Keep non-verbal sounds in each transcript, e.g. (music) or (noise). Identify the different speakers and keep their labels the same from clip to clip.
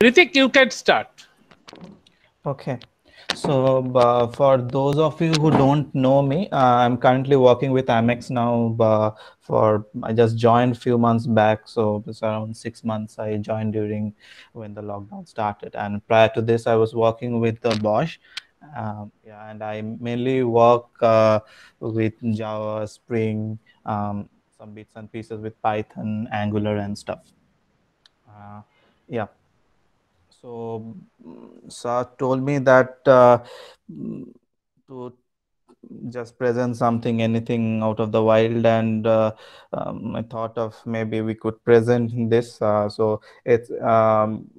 Speaker 1: Ritik, you can start.
Speaker 2: Okay. So, uh, for those of you who don't know me, uh, I'm currently working with Amex now. Uh, for I just joined few months back, so it's around six months. I joined during when the lockdown started, and prior to this, I was working with the uh, Bosch. Um, yeah, and I mainly work uh, with Java, Spring, um, some bits and pieces with Python, Angular, and stuff. Uh, yeah so mm, sir told me that uh, mm, to just present something, anything out of the wild, and uh, um, I thought of maybe we could present this. Uh, so it's um,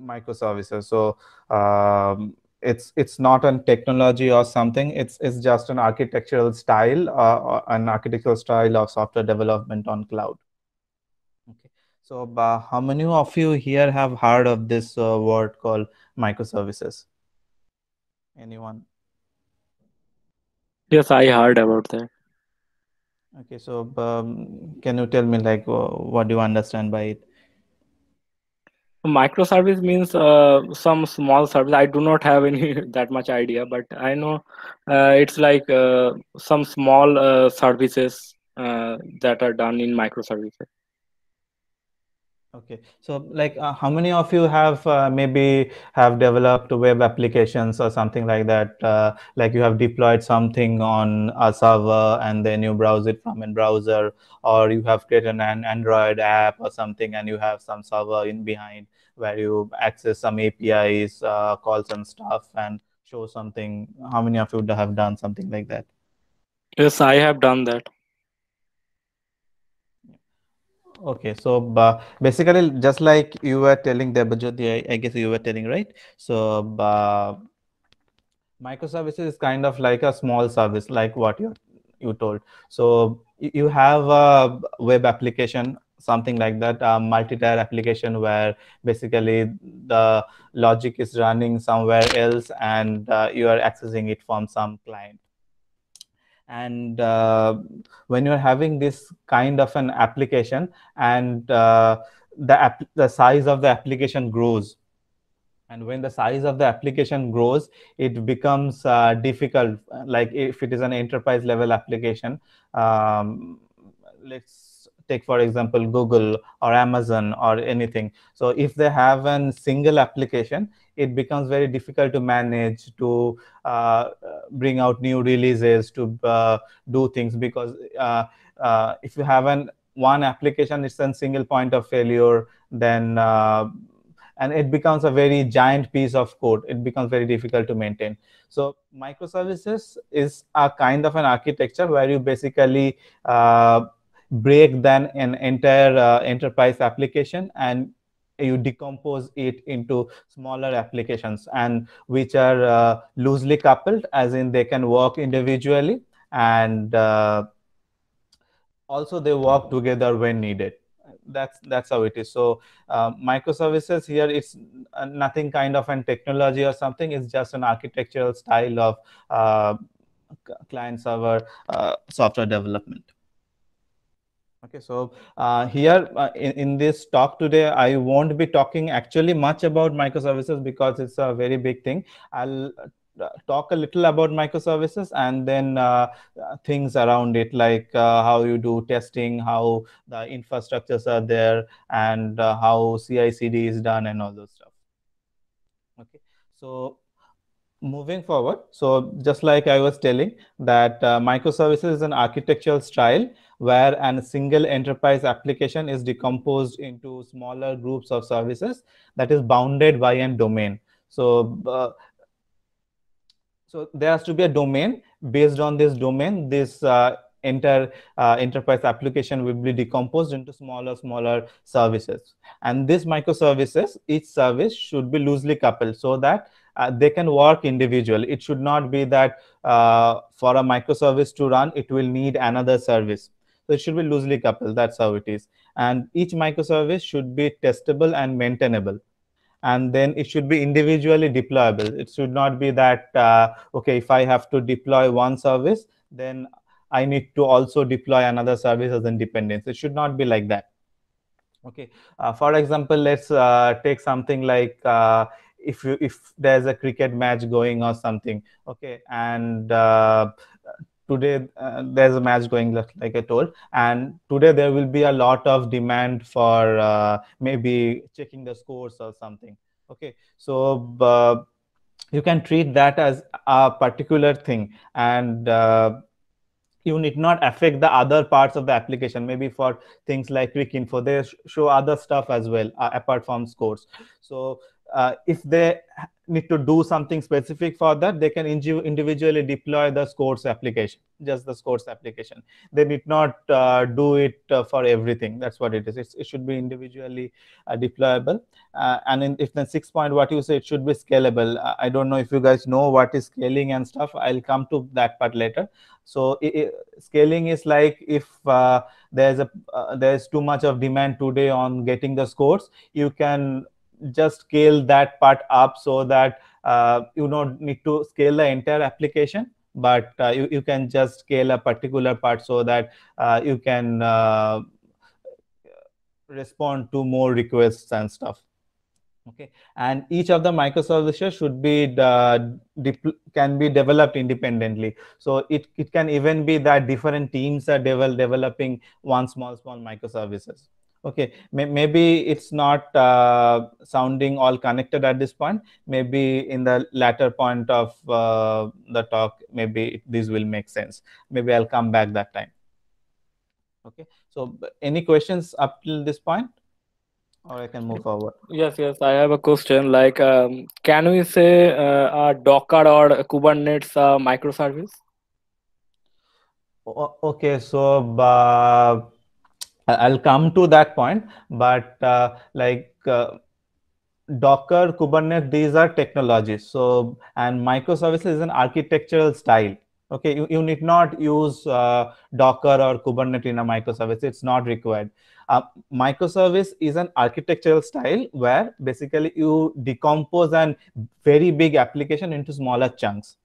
Speaker 2: microservices. So um, it's it's not a technology or something. It's it's just an architectural style, uh, an architectural style of software development on cloud. So uh, how many of you here have heard of this uh, word called microservices? Anyone?
Speaker 3: Yes, I heard about that.
Speaker 2: Okay, so um,
Speaker 3: can you tell me like uh, what do you understand by it? microservice means uh, some small service i do not have any (laughs) that much idea but i know uh, it's like uh, some small uh, services uh, that are done in microservices Okay,
Speaker 2: so like uh, how many of you have uh, maybe have developed web applications or something like that? Uh, like you have deployed something on a server and then you browse it from a browser, or you have created an Android app or something and you have some server in behind where you access some APIs, uh, call some stuff, and show something. How many of you have done something like that?
Speaker 3: Yes, I have done that.
Speaker 2: Okay, so uh, basically, just like you were telling the I, I guess you were telling, right? So uh, microservices is kind of like a small service, like what you you told. So you have a web application, something like that, a multi-tier application where basically the logic is running somewhere else, and uh, you are accessing it from some client and uh, when you're having this kind of an application and uh, the, app- the size of the application grows and when the size of the application grows it becomes uh, difficult like if it is an enterprise level application um, let's take for example google or amazon or anything so if they have a single application it becomes very difficult to manage to uh, bring out new releases to uh, do things because uh, uh if you have an one application it's a single point of failure then uh, and it becomes a very giant piece of code it becomes very difficult to maintain so microservices is a kind of an architecture where you basically uh, break than an entire uh, enterprise application and you decompose it into smaller applications and which are uh, loosely coupled as in they can work individually and uh, also they work together when needed that's that's how it is so uh, microservices here it's uh, nothing kind of an technology or something it's just an architectural style of uh, client server uh, software development Okay, so uh, here uh, in, in, this talk today, I won't be talking actually much about microservices because it's a very big thing. I'll uh, talk a little about microservices and then uh, uh things around it, like uh, how you do testing, how the infrastructures are there, and how CI CD is done, and all those stuff. Okay, so moving forward, so just like I was telling, that microservices is an architectural style where a single enterprise application is decomposed into smaller groups of services that is bounded by a domain. So, uh, so there has to be a domain. Based on this domain, this uh, uh, enterprise application will be decomposed into smaller smaller services and this microservices each service should be loosely coupled so that uh, they can work individual it should not be that uh, for a microservice to run it will need another service so it should be loosely coupled. That's how it is. And each microservice should be testable and maintainable. And then it should be individually deployable. It should not be that, uh, okay, if I have to deploy one service, then I need to also deploy another service as independence. It should not be like that. Okay. Uh, for example, let's uh, take something like uh, if you if there's a cricket match going or something okay and uh, today uh, there's a match going like i told and today there will be a lot of demand for uh, maybe checking the scores or something okay so uh, you can treat that as a particular thing and uh, you need not affect the other parts of the application maybe for things like quick info they show other stuff as well uh, apart from scores so uh, if they need to do something specific for that, they can individually deploy the scores application, just the scores application. They need not uh, do it uh, for everything. That's what it is. It's, it should be individually uh, deployable. Uh, and in, if the six point, what you say, it should be scalable. Uh, I don't know if you guys know what is scaling and stuff. I'll come to that part later. So it, it, scaling is like if uh, there's a there's too much of demand today on getting the scores, you can just scale that part up so that uh, you don't need to scale the entire application but uh, you, you can just scale a particular part so that uh, you can uh, respond to more requests and stuff okay and each of the microservices should be uh, can be developed independently so it, it can even be that different teams are devel developing one small small microservices okay maybe it's not uh, sounding all connected at this point maybe in the latter point of uh, the talk maybe this will make sense maybe i'll come back that time okay so any questions up till this point
Speaker 3: or i can move forward yes yes i have a question like um, can we say uh, docker or kubernetes microservice
Speaker 2: okay so uh, I'll come to that point, but uh, like uh, Docker, Kubernetes, these are technologies. So, and microservices is an architectural style. Okay, you, you need not use uh, Docker or Kubernetes in a microservice. It's not required. Uh, microservice is an architectural style where basically you decompose a very big application into smaller chunks,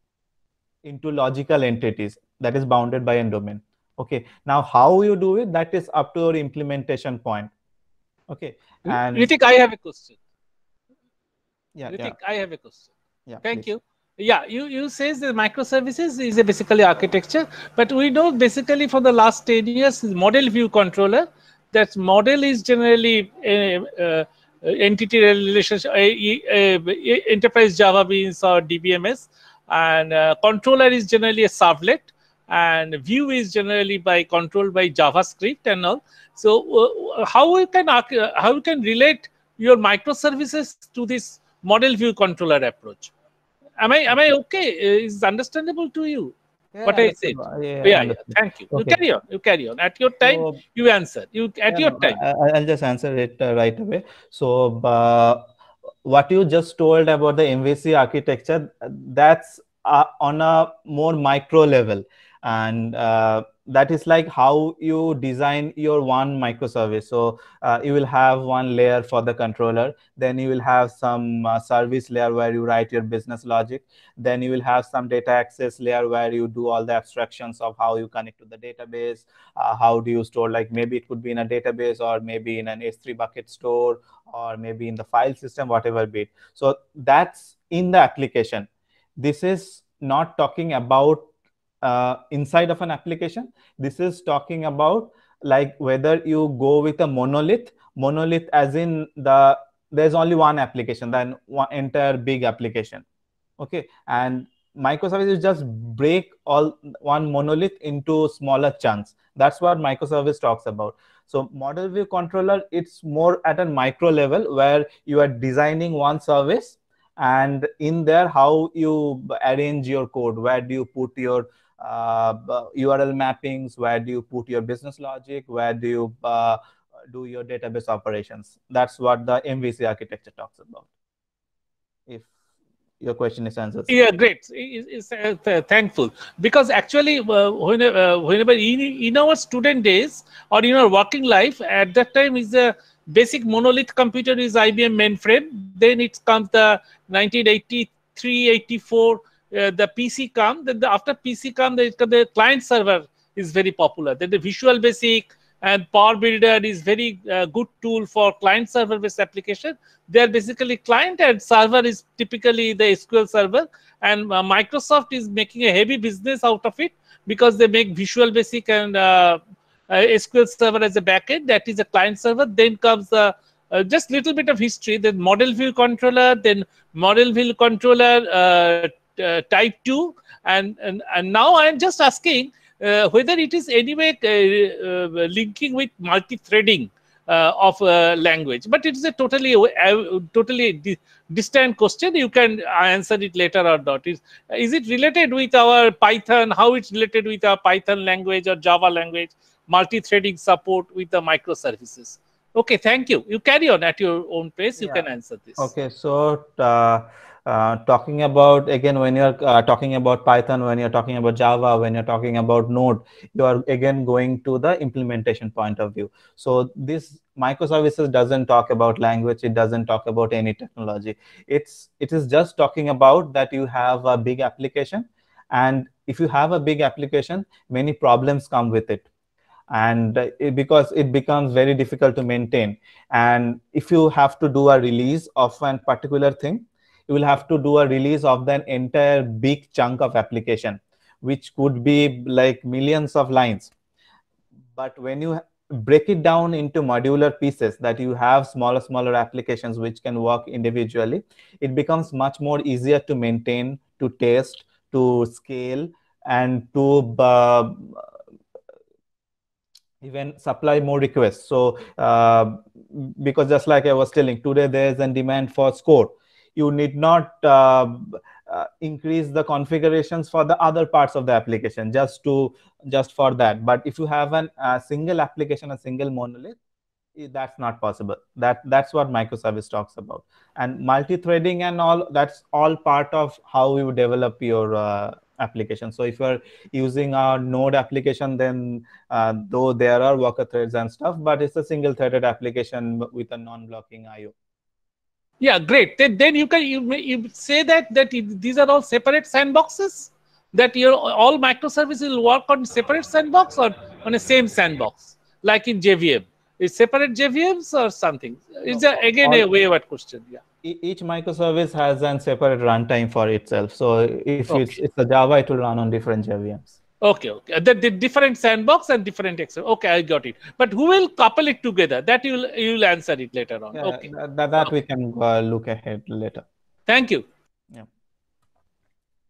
Speaker 2: into logical entities that is bounded by a domain okay now how you do it that is up to your implementation point okay and think i have a question yeah, Ritik,
Speaker 1: yeah. i have a question yeah thank please. you
Speaker 2: yeah you you says the microservices
Speaker 1: is a basically architecture but we know basically for the last 10 years model view controller that model is generally a, a entity relationship a, enterprise java beans or dbms and uh, controller is generally a servlet and view is generally by controlled by javascript and all so uh, uh how you can uh, how you can relate your microservices to this model view controller approach am i am i okay uh, is understandable to you
Speaker 3: yeah, what I said. Yeah, yeah, yeah,
Speaker 1: Thank you. Okay. You carry on. You carry on. At your time, so, you answer. You at your time.
Speaker 2: I, will just answer it uh, right away. So, uh, what you just told about the MVC architecture, that's uh, on a more micro level and uh, that is like how you design your one microservice so uh, you will have one layer for the controller then you will have some uh, service layer where you write your business logic then you will have some data access layer where you do all the abstractions of how you connect to the database uh, how do you store like maybe it could be in a database or maybe in an s3 bucket store or maybe in the file system whatever be it so that's in the application this is not talking about uh, inside of an application. This is talking about like whether you go with a monolith, monolith as in the there's only one application, then one entire big application. Okay, and microservices just break all one monolith into smaller chunks. That's what microservice talks about. So model view controller, it's more at a micro level where you are designing one service and in there how you arrange your code, where do you put your URL uh, mappings, where do you put your business logic, where do you uh, do your database operations. That's what the MVC architecture talks about. If your question is answered. Yeah, great.
Speaker 1: It's, it's uh, thankful because actually, uh, uh, whenever in, in our student days or in our working life, at that time is a basic monolith computer is IBM mainframe. Then it comes the 1983, 84 uh, the PC come then the, after PC come the, the client server is very popular. Then the Visual Basic and Power Builder is very uh, good tool for client server based application. They are basically client and server is typically the SQL server and uh, Microsoft is making a heavy business out of it because they make Visual Basic and uh, uh SQL server as a backend that is a client server. Then comes the uh, just little bit of history, then model view controller, then model view controller uh, type 2 and, and, and now I am just asking uh, whether it is anyway uh, linking with multi-threading of language but it is a totally totally di distant question you can answer it later or not is, is it related with our python how it's related with our python language or java language multi-threading support with the microservices okay thank you you carry on at your own pace you yeah. can answer this
Speaker 2: okay so uh, uh, talking about again when you're uh, talking about python when you're talking about java when you're talking about node you are again going to the implementation point of view so this microservices doesn't talk about language it doesn't talk about any technology it's it is just talking about that you have a big application and if you have a big application many problems come with it and it, because it becomes very difficult to maintain and if you have to do a release of a particular thing you will have to do a release of an entire big chunk of application which could be like millions of lines but when you break it down into modular pieces that you have smaller smaller applications which can work individually it becomes much more easier to maintain to test to scale and to uh, even supply more requests so uh, because just like i was telling today there's a demand for score you need not uh, uh, increase the configurations for the other parts of the application just to just for that but if you have an, a single application a single monolith that's not possible that that's what microservice talks about and multi-threading and all that's all part of how you develop your uh, application so if you're using a node application then uh, though there are worker threads and stuff but it's a single threaded application with a non-blocking io
Speaker 1: yeah, great. Then, then you can you, you say that that it, these are all separate sandboxes. That your all microservices will work on separate sandbox or on the same sandbox, like in JVM. Is separate JVMs or something? It's no, a, again all, a wayward question. Yeah.
Speaker 2: Each microservice has a separate runtime for itself. So if okay. it's, it's a Java, it will run on different JVMs.
Speaker 1: Okay, okay. The, uh, the different sandbox and different Okay, I got it. But who will couple it together? That you'll you'll answer it later on. Yeah, okay.
Speaker 2: That, that okay. we can uh, look ahead later.
Speaker 1: Thank you. Yeah.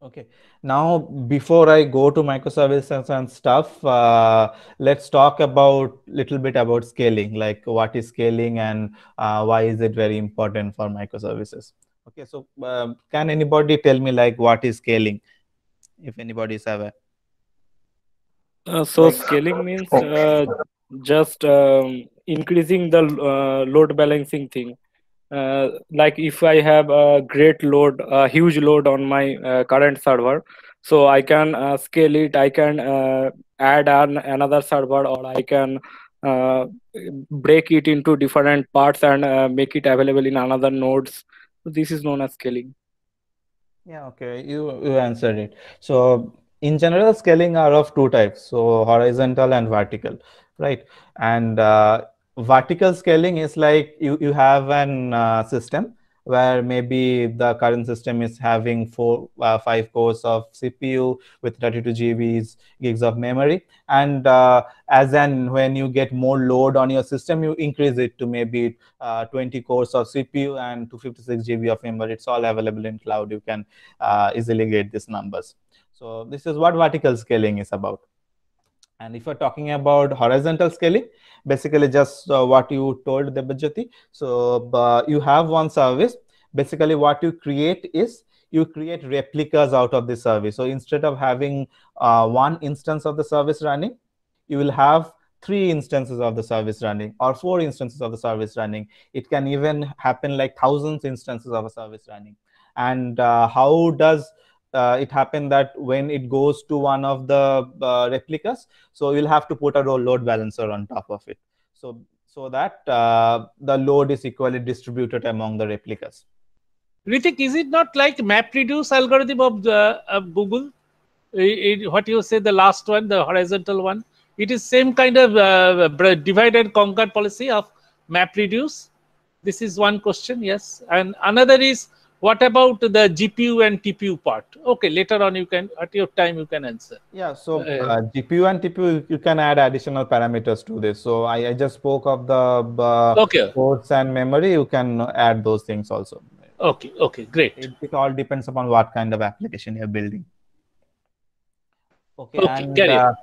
Speaker 1: Okay.
Speaker 2: Now, before I go to microservices and stuff, uh, let's talk about little bit about scaling. Like, what is scaling and uh, why is it very important for microservices? Okay. So, um, can anybody tell me like what is scaling? If anybody's aware.
Speaker 3: Uh, so scaling means oh. uh, just um, increasing the uh, load balancing thing. Uh, like if I have a great load, a huge load on my uh, current server, so I can scale it. I can add an another server, or I can break it into different parts and make it available in another nodes. So this is known as scaling. Yeah. Okay. You
Speaker 2: you answered it. So in general scaling are of two types so horizontal and vertical right and uh, vertical scaling is like you you have an uh, system where maybe the current system is having four uh, five cores of cpu with 32 gbs gigs of memory and uh, as and when you get more load on your system you increase it to maybe uh, 20 cores of cpu and 256 gb of memory it's all available in cloud you can uh, easily get these numbers so this is what vertical scaling is about. And if you're talking about horizontal scaling, basically just uh, what you told Debajyoti. So uh, you have one service. Basically what you create is you create replicas out of the service. So instead of having uh, one instance of the service running, you will have three instances of the service running or four instances of the service running. It can even happen like thousands instances of a service running. And uh, how does uh, it happened that when it goes to one of the uh, replicas, so you'll have to put a load balancer on top of it. So, so that uh, the load is equally distributed among the replicas.
Speaker 1: Ritik, is it not like MapReduce algorithm of, the, of Google? It, it, what you say, the last one, the horizontal one, it is same kind of uh, divide and conquer policy of MapReduce. This is one question, yes. And another is, what about the GPU and TPU part? Okay, later on you can, at your time, you can answer.
Speaker 2: Yeah, so uh, uh GPU and TPU, you can add additional parameters to this. So I, I just spoke of the uh, okay. ports and memory. You can add those things also. Okay, okay, great. It, it all depends upon what kind of application you're building.
Speaker 3: Okay, okay and, uh,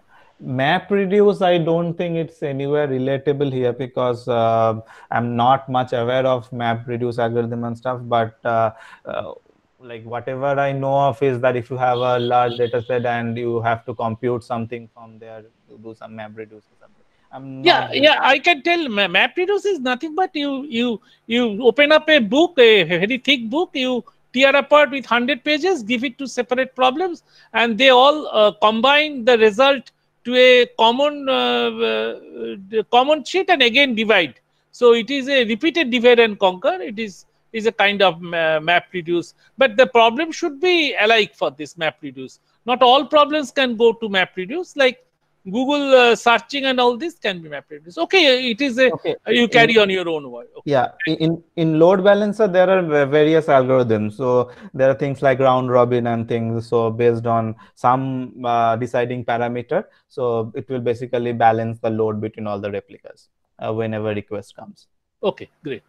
Speaker 2: Map reduce, I don't think it's anywhere relatable here because uh, I'm not much aware of map reduce algorithm and stuff. But uh, uh, like whatever I know of is that if you have a large data set and you have to compute something from there to do some reduce or something. I'm yeah, yeah,
Speaker 1: I can tell Map reduce is nothing but you you you open up a book, a very thick book, you tear apart with 100 pages, give it to separate problems, and they all uh, combine the result to a common uh, uh, uh common sheet and again divide. So it is a repeated divide and conquer. It is is a kind of ma map reduce, but the problem should be alike for this map reduce. Not all problems can go to map reduce. Like Google uh, searching and all this can be mapped. It's okay. It is a, okay. Uh, you carry in, on your own Okay.
Speaker 2: Yeah. In in load balancer, there are various algorithms. So there are things like round robin and things. So based on some uh, deciding parameter, so it will basically balance the load between all the replicas uh, whenever request comes. Okay. Great.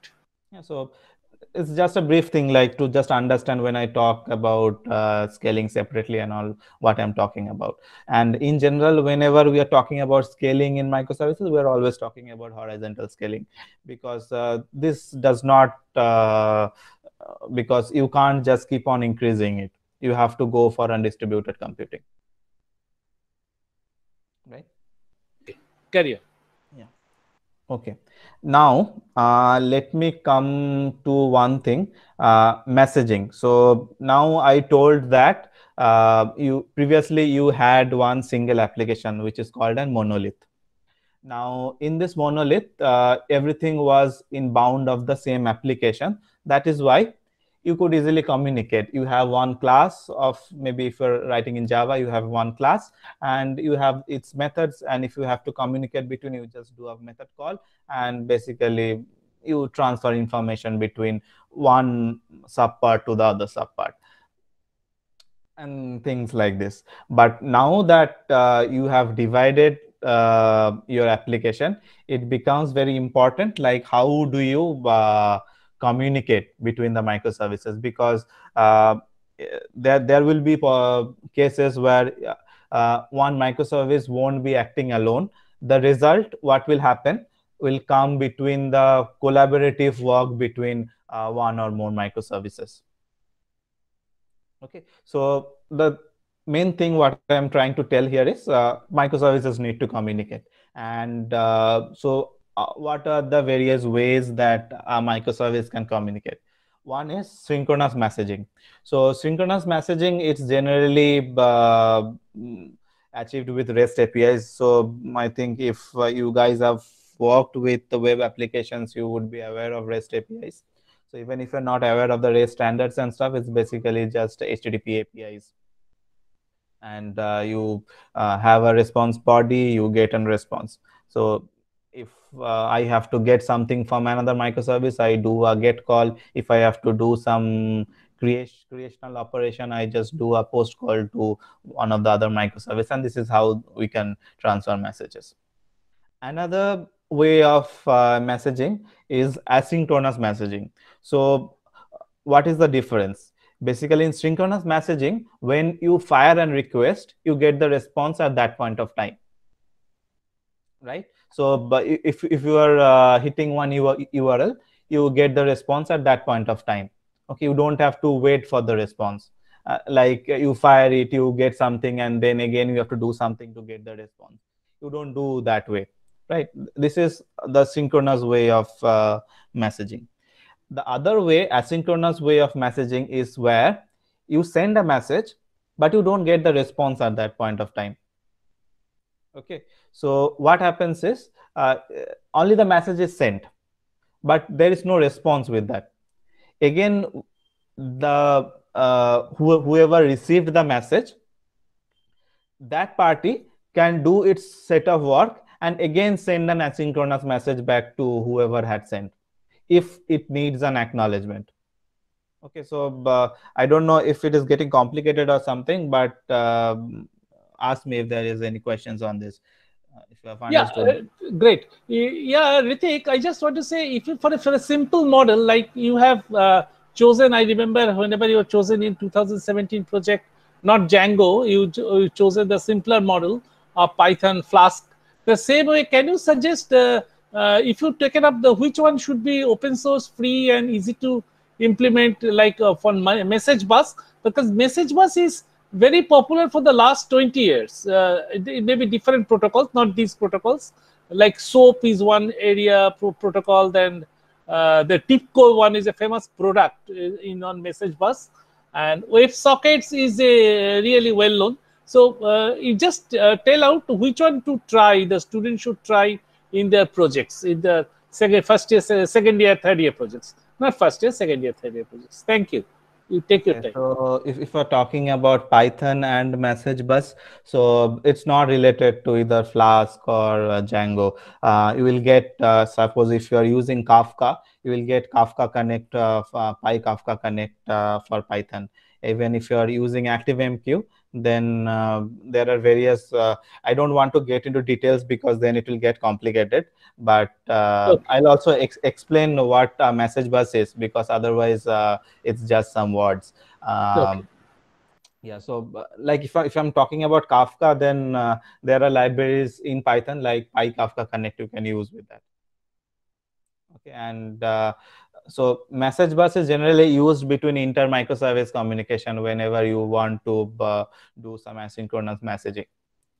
Speaker 2: Yeah. So it's just a brief thing like to just understand when i talk about uh, scaling separately and all what i'm talking about and in general whenever we are talking about scaling in microservices we're always talking about horizontal scaling because uh, this does not uh, because you can't just keep on increasing it you have to go for undistributed computing
Speaker 1: right carrier yeah
Speaker 2: okay now uh, let me come to one thing uh, messaging so now i told that uh, you previously you had one single application which is called a monolith now in this monolith uh, everything was in bound of the same application that is why you could easily communicate. You have one class of maybe if you're writing in Java, you have one class and you have its methods. And if you have to communicate between, you just do a method call and basically you transfer information between one subpart to the other subpart and things like this. But now that uh, you have divided uh, your application, it becomes very important. Like how do you uh, communicate between the microservices because uh, there, there will be uh, cases where uh, uh, one microservice won't be acting alone. The result, what will happen, will come between the collaborative work between uh, one or more microservices. Okay, so the main thing what I'm trying to tell here is uh, microservices need to communicate. And so uh, what are the various ways that a uh, microservice can communicate one is synchronous messaging so synchronous messaging is generally uh, mm, achieved with rest apis so i think if uh, you guys have worked with the web applications you would be aware of rest apis so even if you're not aware of the rest standards and stuff it's basically just http apis and uh, you have a response body you get a response so uh, i have to get something from another microservice i do a get call if i have to do some creation creational operation i just do a post call to one of the other microservice and this is how we can transfer messages another way of uh, messaging is asynchronous messaging so what is the difference basically in synchronous messaging when you fire and request you get the response at that point of time right so if, if you are uh, hitting one URL, you get the response at that point of time. Okay, you don't have to wait for the response. Uh, like uh, you fire it you get something and then again you have to do something to get the response you don't do that way right this is the synchronous way of uh, messaging the other way asynchronous way of messaging is where you send a message but you don't get the response at that point of time Okay, so what happens is uh, only the message is sent, but there is no response with that. Again, the uh, whoever received the message, that party can do its set of work and again send an asynchronous message back to whoever had sent if it needs an acknowledgement okay so uh, i don't know if it is getting complicated or something but uh, ask me if there is any questions on this. Uh, if you have Yeah, uh, great. Yeah,
Speaker 1: Ritik, I just want to say, if you, for a, for a simple model like you have uh, chosen, I remember whenever you were chosen in 2017 project, not Django, you, you chosen the simpler model of Python Flask. The same way, can you suggest uh, if you taken up the which one should be open source, free, and easy to implement, like for message bus? Because message bus is very popular for the last 20 years. Uh, it, it, may be different protocols, not these protocols. Like SOAP is one area pro protocol, then uh, the TIPCO one is a famous product uh, in on message bus, and WebSockets is a really well known. So uh, you just uh, tell out which one to try. The student should try in their projects in the
Speaker 2: second, first year, second year, third year projects. Not first year, second year, third year projects. Thank you you take your okay, time so if, if we're talking about python and message bus so it's not related to either flask or uh, django uh, you will get uh, suppose if you're using kafka you will get kafka connect uh, uh py kafka connect uh, for python even if you're using activemq then uh, there are various uh, i don't want to get into details because then it will get complicated but uh, okay. i'll also ex explain what a message bus is because otherwise uh, it's just some words um, okay. yeah so uh, like if, I, if i'm talking about kafka then uh, there are libraries in python like pykafka connect you can use with that okay and so message bus is generally used between inter microservice communication whenever you want to uh, do some asynchronous messaging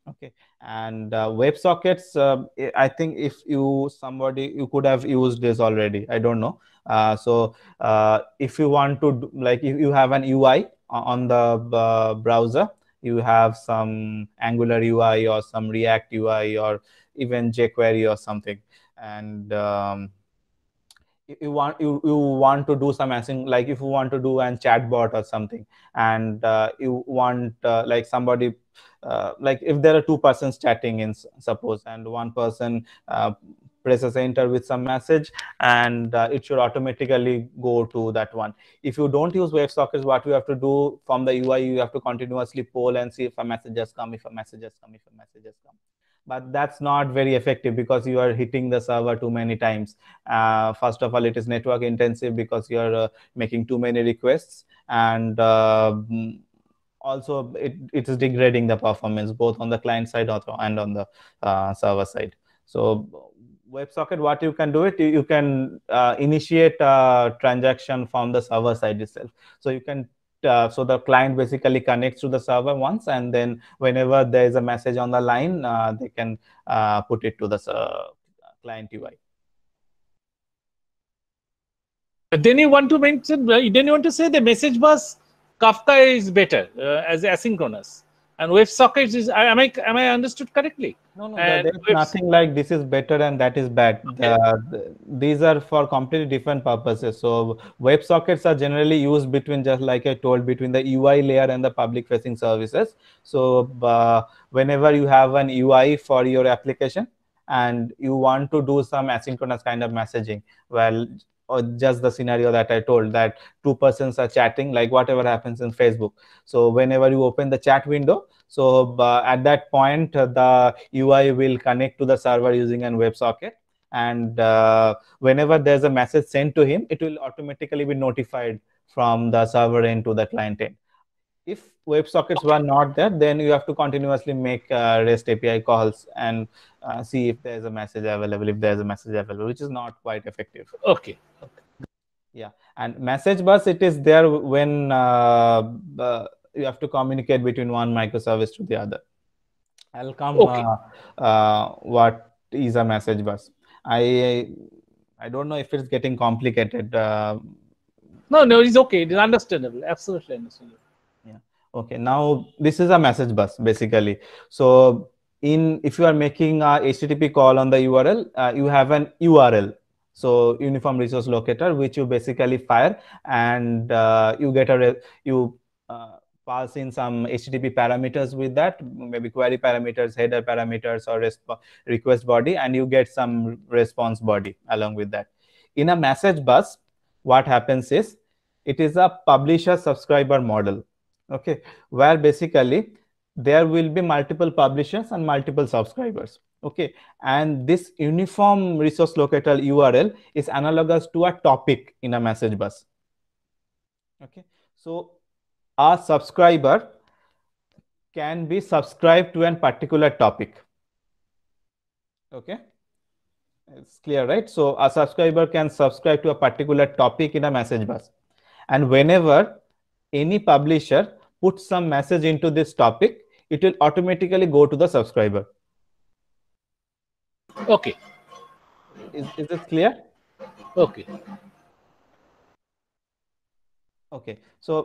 Speaker 2: okay and uh, websockets uh, i think if you somebody you could have used this already i don't know uh, so uh, if you want to like if you have an ui on the uh, browser you have some angular ui or some react ui or even jquery or something and um, you want you, you want to do some async like if you want to do an chatbot or something and uh, you want uh, like somebody uh, like if there are two persons chatting in suppose and one person uh, presses enter with some message and uh, it should automatically go to that one if you don't use sockets, what you have to do from the ui you have to continuously poll and see if a message has come if a message has come if a message has come but that's not very effective because you are hitting the server too many times uh, first of all it is network intensive because you are uh, making too many requests and uh, mm, also it, it is degrading the performance both on the client side and on the uh, server side so WebSocket, what you can do it, you, you can uh, initiate a uh, transaction from the server side itself. So you can uh, so the client basically connects to the server once and then whenever there is a message on the line uh, they can uh, put it to the client ui then you want to mention uh, then you want to say the
Speaker 1: message bus kafka is better uh, as asynchronous and wave sockets is am I am I understood correctly? No, no, and there's nothing
Speaker 2: like this is better and that is bad. Okay. these are for completely different purposes. So web sockets are generally used between, just like I told, between the UI layer and the public-facing services. So uh, whenever you have an UI for your application, and you want to do some asynchronous kind of messaging well or just the scenario that I told that two persons are chatting, like whatever happens in Facebook. So whenever you open the chat window, so uh, at that point, uh, the UI will connect to the server using an WebSocket. And uh, whenever there's a message sent to him, it will automatically be notified from the server end to the client end if WebSockets were not there, then you have to continuously make uh, REST API calls and uh, see if there's a message available, if there's a message available, which is not quite effective. Okay. okay. Yeah. And message bus, it is there when uh, uh you have to communicate between one microservice to the other.
Speaker 3: I'll come okay.
Speaker 2: Uh, uh, what is a message bus. I I don't know if it's getting complicated. no,
Speaker 1: no, it's okay. It's understandable. Absolutely understandable
Speaker 2: okay now this is a message bus basically so in if you are making a http call on the url uh, you have an url so uniform resource locator which you basically fire and uh, you get a you uh, pass in some http parameters with that maybe query parameters header parameters or request body and you get some response body along with that in a message bus what happens is it is a publisher subscriber model okay where basically there will be multiple publishers and multiple subscribers okay and this uniform resource locator url is analogous to a topic in a message bus okay so a subscriber can be subscribed to a particular topic okay it's clear right so a subscriber can subscribe to a particular topic in a message bus and whenever any publisher put some message into this topic, it will automatically go to the subscriber. Okay. Is, is this clear? Okay. Okay. So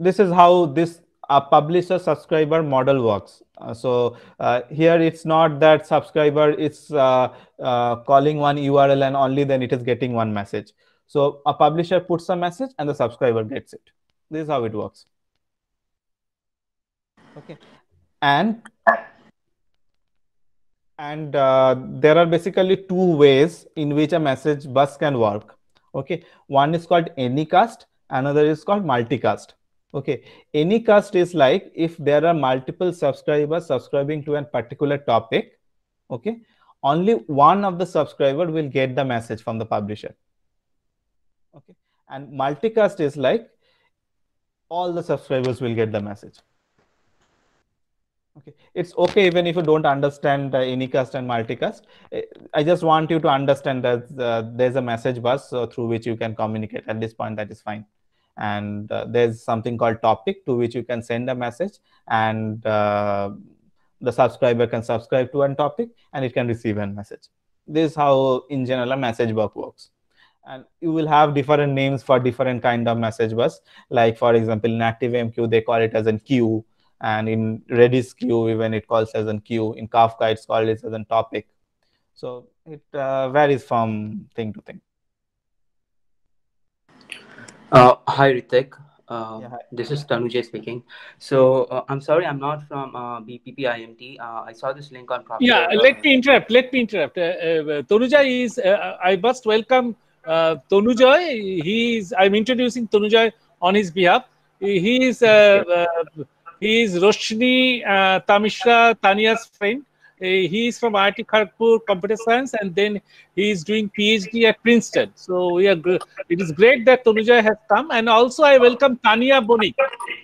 Speaker 2: this is how this a uh, publisher subscriber model works. Uh, so uh, here it's not that subscriber is uh, uh, calling one URL and only then it is getting one message. So a publisher puts a message and the subscriber gets it. This is how it works okay and and uh, there are basically two ways in which a message bus can work okay one is called anycast another is called multicast okay anycast is like if there are multiple subscribers subscribing to a particular topic okay only one of the subscriber will get the message from the publisher okay and multicast is like all the subscribers will get the message Okay, it's okay even if you don't understand uh, unicast and multicast. Uh, I just want you to understand that uh, there's a message bus uh, through which you can communicate. At this point, that is fine. And uh, there's something called topic to which you can send a message, and uh, the subscriber can subscribe to one topic, and it can receive a message. This is how, in general, a message bus works and you will have different names for different kind of message bus like for example in active mq they call it as an queue and in Redis queue, even it calls as a queue. In Kafka, it's called as a topic. So it uh, varies from
Speaker 4: thing to thing. Uh, hi, Ritik. Uh, yeah, hi. This is Tanuja speaking. So uh, I'm sorry, I'm not from uh, BPP IMT. Uh, I saw this link on. Property. Yeah, let me interrupt. Let me interrupt. Uh, uh, Tanuja is. I
Speaker 1: must welcome uh, Tanuja. He is. I'm introducing Tanuja on his behalf. He is. He is Roshni uh, Tamishra Tania's friend. Uh, he is from IIT Kharagpur Computer Science, and then he is doing PhD at Princeton. So we are. It is great that Tanuja has come, and also I welcome Tania Boni,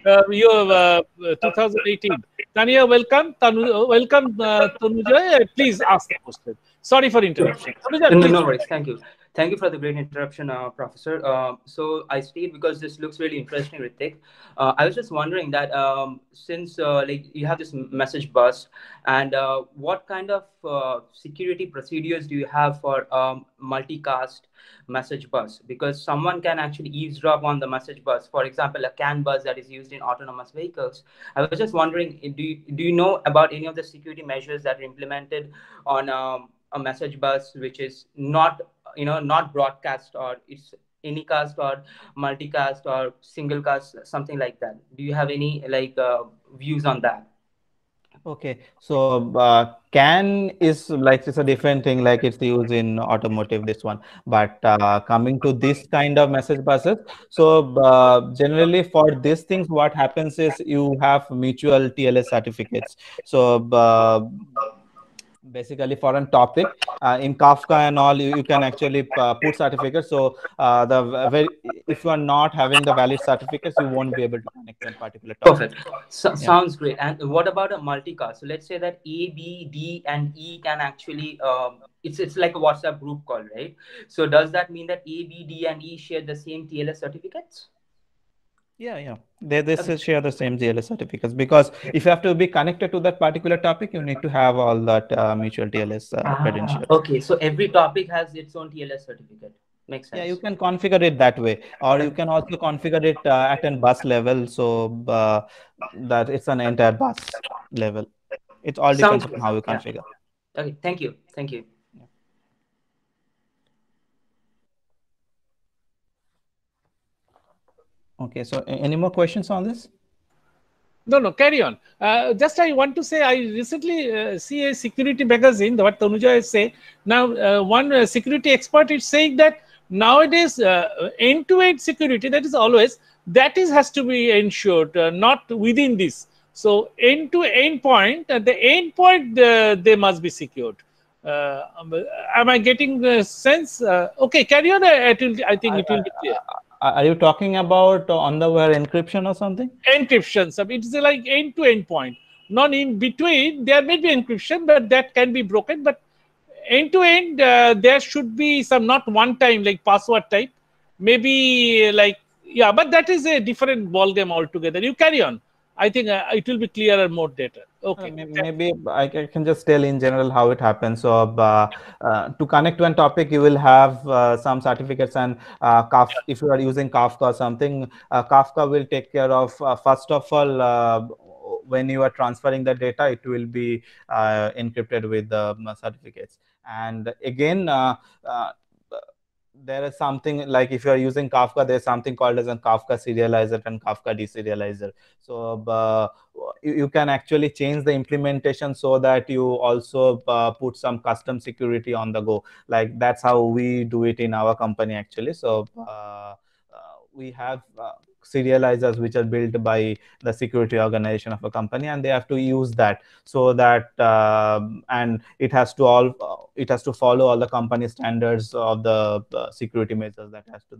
Speaker 1: uh, your uh, uh 2018. Tania, welcome. Tanu, uh,
Speaker 4: welcome, uh, Tanuja. please ask the question. Sorry for interruption. Tanuja, no, no worries. Thank you. Thank you for the great interruption, uh, Professor. Uh, so I stayed because this looks really interesting, Ritik. Uh, I was just wondering that um, since uh, like you have this message bus, and uh, what kind of uh, security procedures do you have for um, multicast message bus? Because someone can actually eavesdrop on the message bus. For example, a CAN bus that is used in autonomous vehicles. I was just wondering, eh, do you, do you know about any of the security measures that are implemented on um, a message bus which is not you know not broadcast or it's anycast or multicast or single cast something like that do you have any like uh, views on that okay
Speaker 2: so uh, can is like it's a different thing like it's used in automotive this one but uh, coming to this kind of message buses so uh, generally for these things what happens is you have mutual tls certificates so uh, basically for a topic uh, in kafka and all you, you can actually uh, put certificates so uh, the if you are not having the valid certificates you won't be able to connect that particular topic perfect so, yeah. sounds great
Speaker 4: and what about a multicast so let's say that a b d and e can actually um, it's it's like a whatsapp group call right so does that mean that a b d and e share the same tls certificates yeah, yeah.
Speaker 2: They, they okay. share the same TLS certificates because if you have to be connected to that particular topic, you need to have all that uh, mutual TLS uh, ah, Okay, so every
Speaker 4: topic has its own TLS certificate.
Speaker 2: Makes sense. Yeah, you can configure it that way, or you can also configure it uh, at an bus level so uh, that it's an entire bus level. It all depends Sounds on how you configure.
Speaker 4: Yeah. Okay, thank you. Thank you.
Speaker 2: Okay, so any more questions on this?
Speaker 1: No, no, carry on. Uh, just I want to say, I recently uh, see a security magazine, what Tanuja is saying. Now, uh, one uh, security expert is saying that nowadays, uh, end-to-end security, that is always, that is has to be ensured, uh, not within this. So, end-to-end point, at the end point, they must be secured. am I getting the sense? okay, carry on. I, think it will be clear.
Speaker 2: Are you talking about uh, on-the-wire
Speaker 1: encryption or something? Encryption. So it is like end-to-end point. Not in between. There may be encryption, but that can be broken. But end-to-end, uh, there should be some not one time like password type. Maybe like yeah, but that is a different ball game altogether. You carry on. I think uh, it will be clearer more data
Speaker 2: okay uh, maybe i can just tell in general how it happens so uh, uh, to connect one topic you will have uh, some certificates and uh, kafka if you are using kafka or something uh, kafka will take care of first of all when you are transferring the data it will be encrypted with the um, certificates and again there is something like if you are using Kafka, there's something called as a Kafka serializer and Kafka deserializer. So uh, you, can actually change the implementation so that you also uh, put some custom security on the go. Like that's how we do it in our company actually. So uh, uh, we have uh, serializers which are built by the security organization of a company and they have to use that so that uh, and it has to all it has to follow all the company standards of the uh, security measures that has to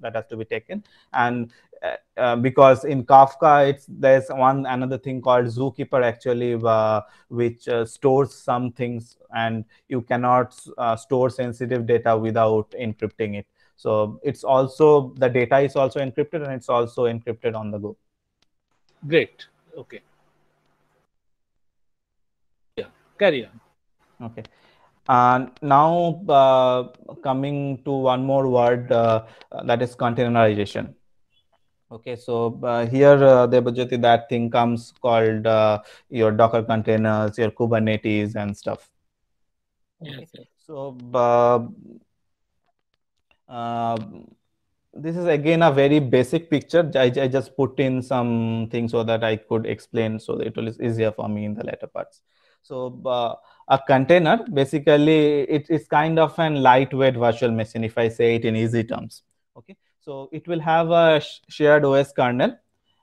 Speaker 2: that has to be taken and uh, uh, because in Kafka, it's there's one another thing called Zookeeper actually, uh, which uh, stores some things, and you cannot uh, store sensitive data without encrypting it. So it's also the data is also encrypted and it's also encrypted on the go.
Speaker 1: Great. Okay. Yeah. Carry on.
Speaker 2: Okay. And now uh, coming to one more word uh, that is containerization. Okay, so uh, here, uh, Debajyoti, that thing comes called uh, your Docker containers, your Kubernetes, and stuff. Yes. Okay. So uh, um, this is again a very basic picture. I, I, just put in some things so that I could explain so that it was easier for me in the later parts. So uh, a container, basically it is kind of an lightweight virtual machine if I say it in easy terms. Okay, so it will have a sh shared OS kernel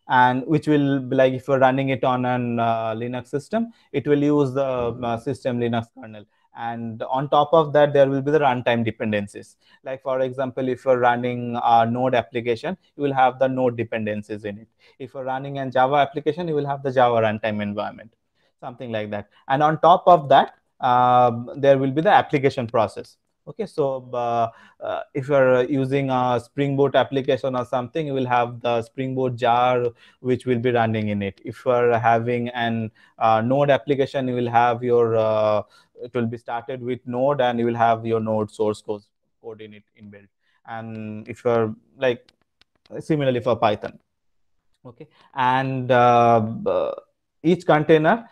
Speaker 2: and which will be like if you're running it on an uh, Linux system, it will use the uh, system Linux kernel and on top of that there will be the runtime dependencies like for example if you're running a node application you will have the node dependencies in it if you're running a java application you will have the java runtime environment something like that and on top of that uh, there will be the application process okay so uh, uh, if you're uh, using a springboard application or something you will have the springboard jar which will be running in it if you're having an uh, node application you will have your uh, it will be started with node and you will have your node source code, code in it inbuilt and if you're like similarly for python okay and uh, each container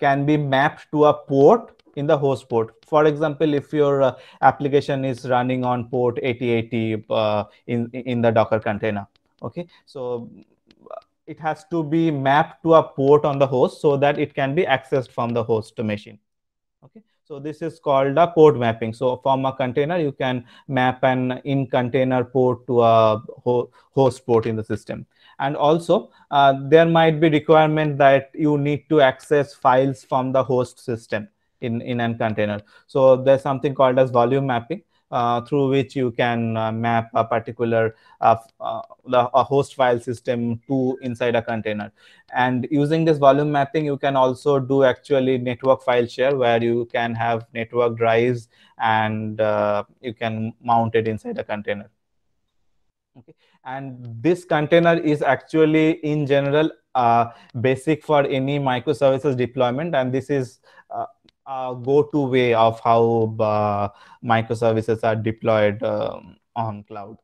Speaker 2: can be mapped to a port in the host port. For example, if your uh, application is running on port 8080 uh, in, in the Docker container, okay? So uh, it has to be mapped to a port on the host so that it can be accessed from the host machine, okay? So this is called a port mapping. So from a container, you can map an in container port to a ho host port in the system. And also uh, there might be requirement that you need to access files from the host system in in an container so there's something called as volume mapping uh, through which you can uh, map a particular uh, uh a host file system to inside a container and using this volume mapping you can also do actually network file share where you can have network drives and uh, you can mount it inside a container okay and this container is actually in general uh, basic for any microservices deployment and this is uh, go-to way of how uh, microservices are deployed uh, on cloud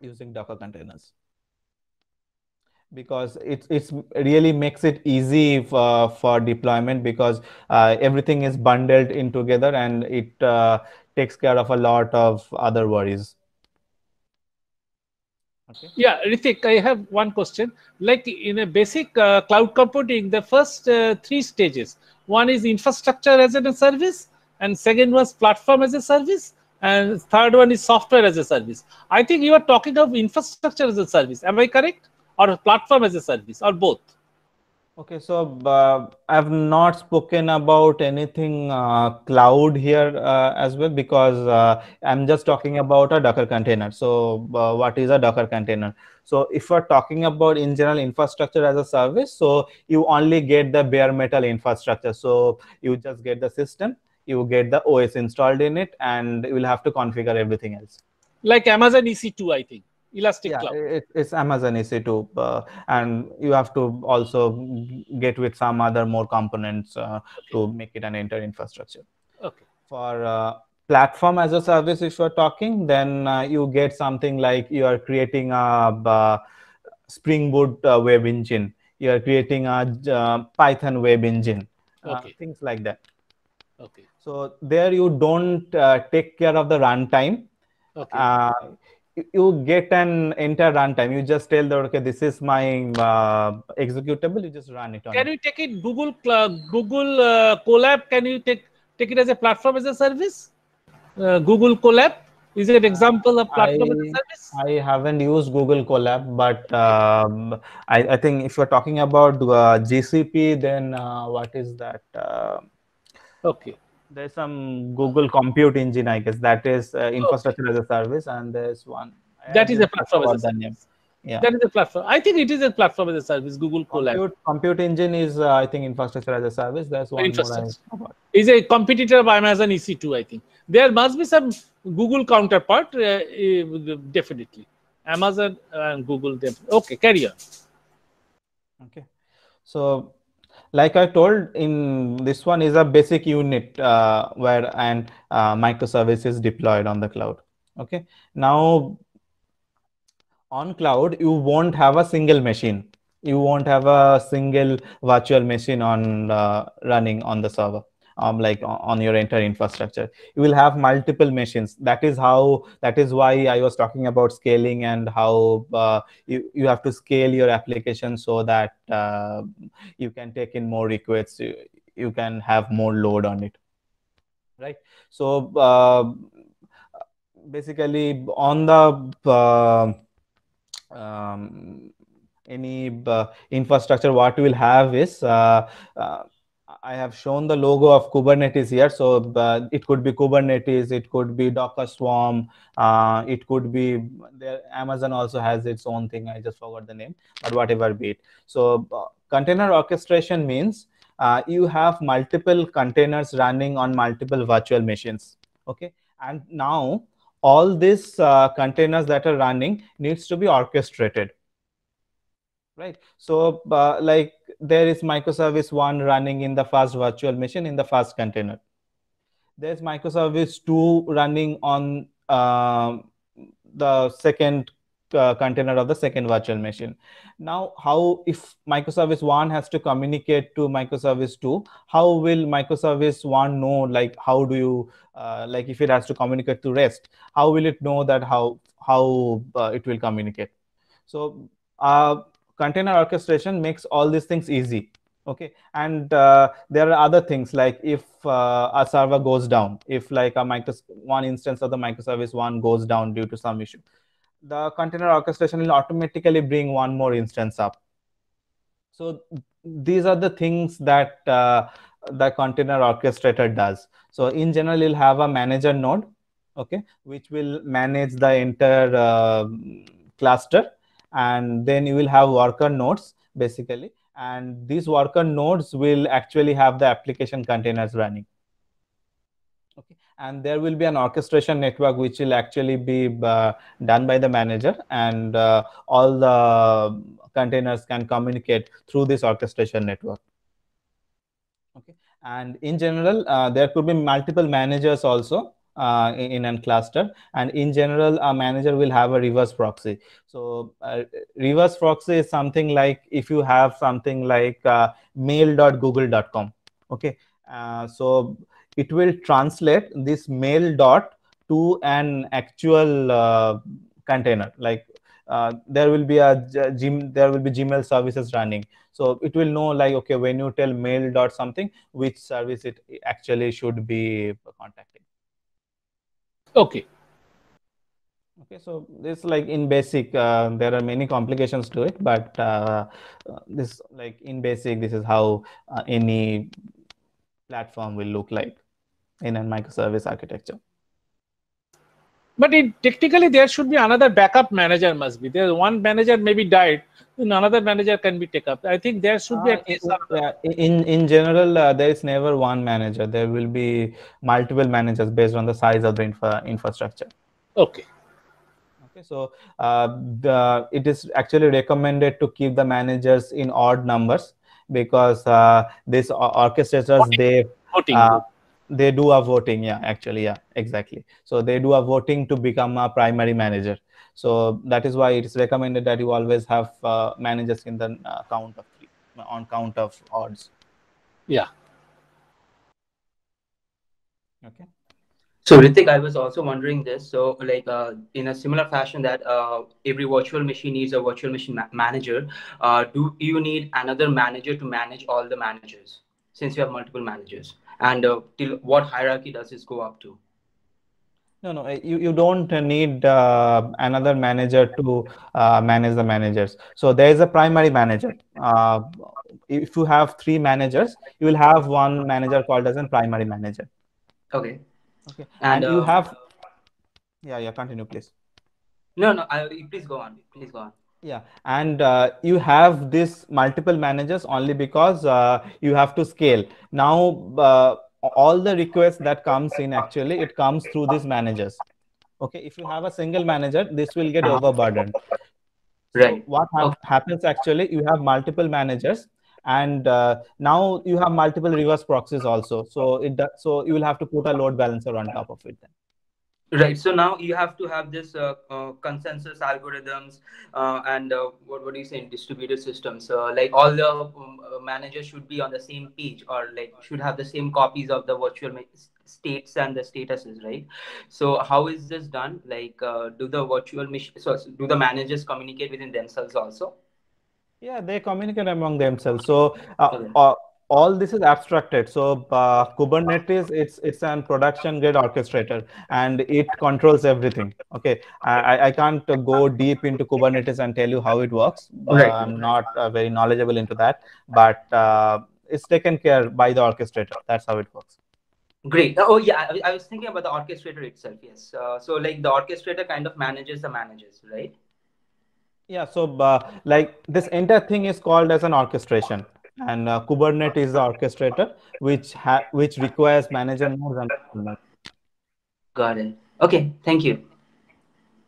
Speaker 2: using Docker containers. Because it it's really makes it easy for, uh, for deployment because uh, everything is bundled in together and it uh, takes care of a lot of other worries.
Speaker 1: Okay. Yeah, Rithik, I have one question. Like in a basic uh, cloud computing, the first uh, three stages one is infrastructure as a service, and second was platform as a service, and third one is software as a service. I think you are talking of infrastructure as a service. Am I correct? Or platform as a service, or both?
Speaker 2: Okay, so uh, I've not spoken about anything uh, cloud here uh, as well because uh, I'm just talking about a Docker container. So uh, what is a Docker container? So if we're talking about in general infrastructure as a service, so you only get the bare metal infrastructure. So you just get the system, you get the OS installed in it, and you will have to configure everything else.
Speaker 1: Like Amazon EC2, I think
Speaker 2: elastic yeah, cloud it, it's amazon ec2 uh, and you have to also get with some other more components uh, okay. to make it an entire infrastructure okay for uh, platform as a service if you're talking then uh, you get something like you are creating a uh, spring boot uh, web engine you are creating a python web engine okay. things like that okay so there you don't take care of the runtime okay you get an entire runtime. You just tell the okay, this is my uh, executable. You just run it on. Can you
Speaker 1: take it Google uh, Google uh, Colab? Can you take take it as a platform as a service?
Speaker 2: Uh, Google Colab is it an example of platform I, as a service? I haven't used Google Colab, but um, I, I, think if you're talking about uh, GCP, then uh, what is that? okay there's some google compute engine i guess that is uh, infrastructure okay. as a service and there's one uh, that is a platform as a service. Yeah. that is a platform i think it is a platform as a service google compute, compute engine is uh, i think infrastructure as a service
Speaker 1: that's one infrastructure is a competitor of amazon ec2 i think there must be some google counterpart uh, eh, definitely amazon and google okay carry on
Speaker 2: okay so like I told in this one is a basic unit uh, where and uh, microservice is deployed on the cloud. Okay. Now on cloud, you won't have a single machine. You won't have a single virtual machine on uh, running on the server um, like on your entire infrastructure. You will have multiple machines. That is how, that is why I was talking about scaling and how uh, you, you have to scale your application so that uh, you can take in more requests, you, you can have more load on it, right? So uh, basically on the, uh, um, any uh, infrastructure what we will have is uh, uh, I have shown the logo of Kubernetes here. So uh, it could be Kubernetes, it could be Docker Swarm, uh, it could be there, Amazon also has its own thing. I just forgot the name, but whatever be it. So uh, container orchestration means uh, you have multiple containers running on multiple virtual machines. Okay, and now all these uh, containers that are running needs to be orchestrated. Right. So uh, like there is microservice 1 running in the fast virtual machine in the fast container there's microservice 2 running on uh, the second uh, container of the second virtual machine now how if microservice 1 has to communicate to microservice 2 how will microservice 1 know like how do you uh, like if it has to communicate to rest how will it know that how how uh, it will communicate so uh, container orchestration makes all these things easy okay and uh, there are other things like if uh, a server goes down if like a micro one instance of the microservice one goes down due to some issue the container orchestration will automatically bring one more instance up so these are the things that uh, the container orchestrator does so in general you'll have a manager node okay which will manage the entire uh, cluster and then you will have worker nodes basically and these worker nodes will actually have the application containers running okay and there will be an orchestration network which will actually be uh, done by the manager and uh, all the containers can communicate through this orchestration network okay and in general uh, there could be multiple managers also uh, in, in an cluster and in general a manager will have a reverse proxy so uh, reverse proxy is something like if you have something like uh, mail.google.com okay uh, so it will translate this mail dot to an actual uh, container like uh, there will be a gym there will be gmail services running so it will know like okay when you tell mail dot something which service it actually should be contacting Okay. Okay, so this like in basic, uh, there are many complications to it, but uh, this like in basic, this is how uh, any platform will look like in a microservice architecture.
Speaker 1: But it, technically, there should be another backup manager must be. there. one manager maybe died, then another manager can be take up. I think there should ah, uh,
Speaker 2: be In in general, uh, there is never one manager. There will be multiple managers based on the size of the infra infrastructure. Okay. Okay, so uh, the, it is actually recommended to keep the managers in odd numbers because uh, these orchestrators they voting. Uh, they do a voting yeah actually yeah exactly so they do a voting to become a primary manager so that is why it's recommended that you always have uh, managers in the uh, count of three, on count of odds yeah
Speaker 4: okay so Ritik, I was also wondering this. So, like uh, in a similar fashion that uh, every virtual machine needs a virtual machine ma manager, uh, do you need another manager to manage all the managers since you have multiple managers? and uh, till what hierarchy does this go up to
Speaker 2: no no you, you don't need uh, another manager to uh, manage the managers so there is a primary manager uh, if you have three managers you will have one manager called as a primary manager
Speaker 4: okay okay and, and you uh, have
Speaker 2: yeah yeah continue please
Speaker 4: no no I, please go on please go on yeah
Speaker 2: and uh, you have this multiple managers only because uh, you have to scale now uh, all the requests that comes in actually it comes through these managers okay if you have a single manager this will get overburdened
Speaker 4: right so what ha
Speaker 2: happens actually you have multiple managers and uh, now you have multiple reverse proxies also so it so you will have to put a load balancer on top of it then Right. So now
Speaker 4: you have to have this uh, uh, consensus algorithms uh, and uh, what, what do you say in distributed systems? Uh, like all the um, uh, managers should be on the same page or like should have the same copies of the virtual states and the statuses, right? So how is this done? Like, do the virtual mission? So do the managers communicate within themselves also?
Speaker 2: Yeah, they communicate among themselves. So uh, okay. uh, all this is abstracted so uh, kubernetes it's it's an production grade orchestrator and it controls everything okay i i can't go deep into kubernetes and tell you how it works uh, i'm not uh, very knowledgeable into that but uh, it's taken care by the orchestrator that's how it works great
Speaker 4: oh yeah i was thinking about the orchestrator itself yes uh, so like the orchestrator kind of manages the managers right
Speaker 2: yeah so uh, like this entire thing is called as an orchestration and uh, Kubernetes is the orchestrator, which ha- which requires manager nodes and
Speaker 4: Got it. Okay,
Speaker 2: thank you.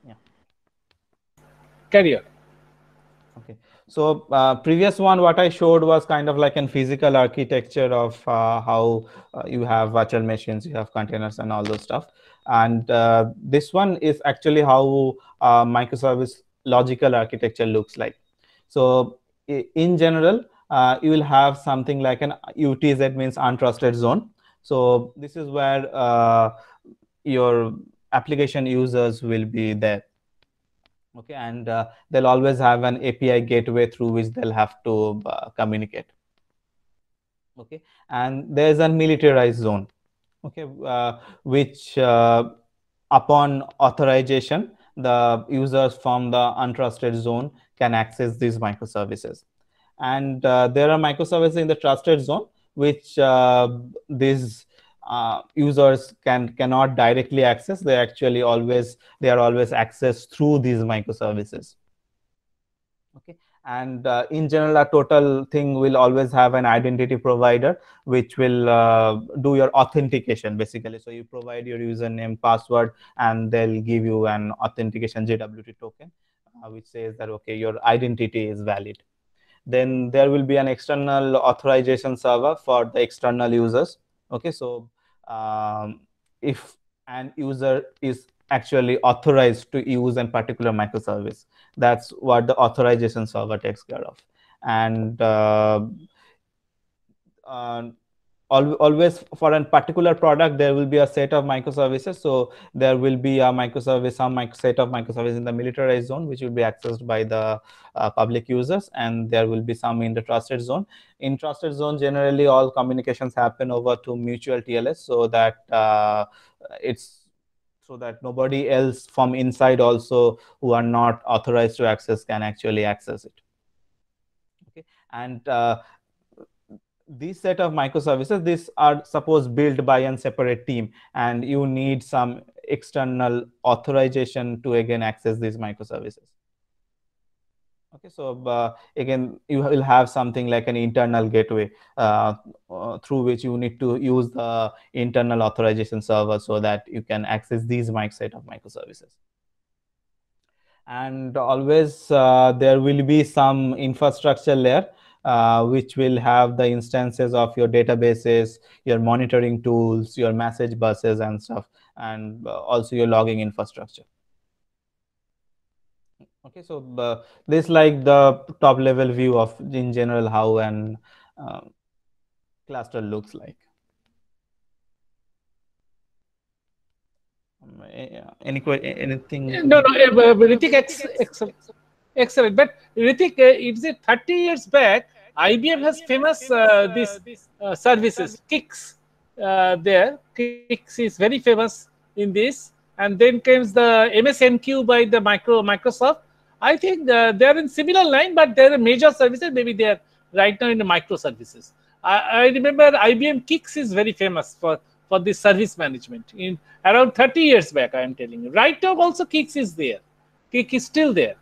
Speaker 2: Yeah. Carrier. Okay. So uh, previous one, what I showed was kind of like in physical architecture of uh, how uh, you have virtual machines, you have containers, and all those stuff. And uh, this one is actually how uh, microservice logical architecture looks like. So in general, uh, you will have something like an UTZ means untrusted zone. So this is where uh, your application users will be there. Okay, and uh, they'll always have an API gateway through which they'll have to uh, communicate. Okay, and there's a militarized zone. Okay, uh, which uh, upon authorization, the users from the untrusted zone can access these microservices and uh, there are microservices in the trusted zone which uh, these uh, users can cannot directly access they actually always they are always accessed through these microservices okay and uh, in general a total thing will always have an identity provider which will uh, do your authentication basically so you provide your username password and they'll give you an authentication jwt token uh, which says that okay your identity is valid then there will be an external authorization server for the external users okay so um, if an user is actually authorized to use a particular microservice that's what the authorization server takes care of and uh, uh, always for a particular product there will be a set of microservices so there will be a microservice some micro set of microservices in the militarized zone which will be accessed by the uh, public users and there will be some in the trusted zone in trusted zone generally all communications happen over to mutual tls so that uh, it's so that nobody else from inside also who are not authorized to access can actually access it okay and uh, this set of microservices these are supposed built by a separate team and you need some external authorization to again access these microservices okay so uh, again you will have something like an internal gateway uh, uh, through which you need to use the internal authorization server so that you can access these mic set of microservices and always uh, there will be some infrastructure layer uh, which will have the instances of your databases, your monitoring tools, your message buses and stuff, and uh, also your logging infrastructure. Okay, so uh, this like the top level view of in general how an uh, cluster looks like. Um, any anything? No,
Speaker 1: no, uh, Ritik, excellent. But Ritik, uh, it's 30 years back, IBM has famous uh, this uh, services Kix. Uh, there Kix is very famous in this, and then comes the MSNQ by the micro Microsoft. I think uh, they are in similar line, but they are major services. Maybe they are right now in the microservices. I, I remember IBM Kix is very famous for for this service management in around 30 years back. I am telling you. Right now also Kix is there. Kix is still there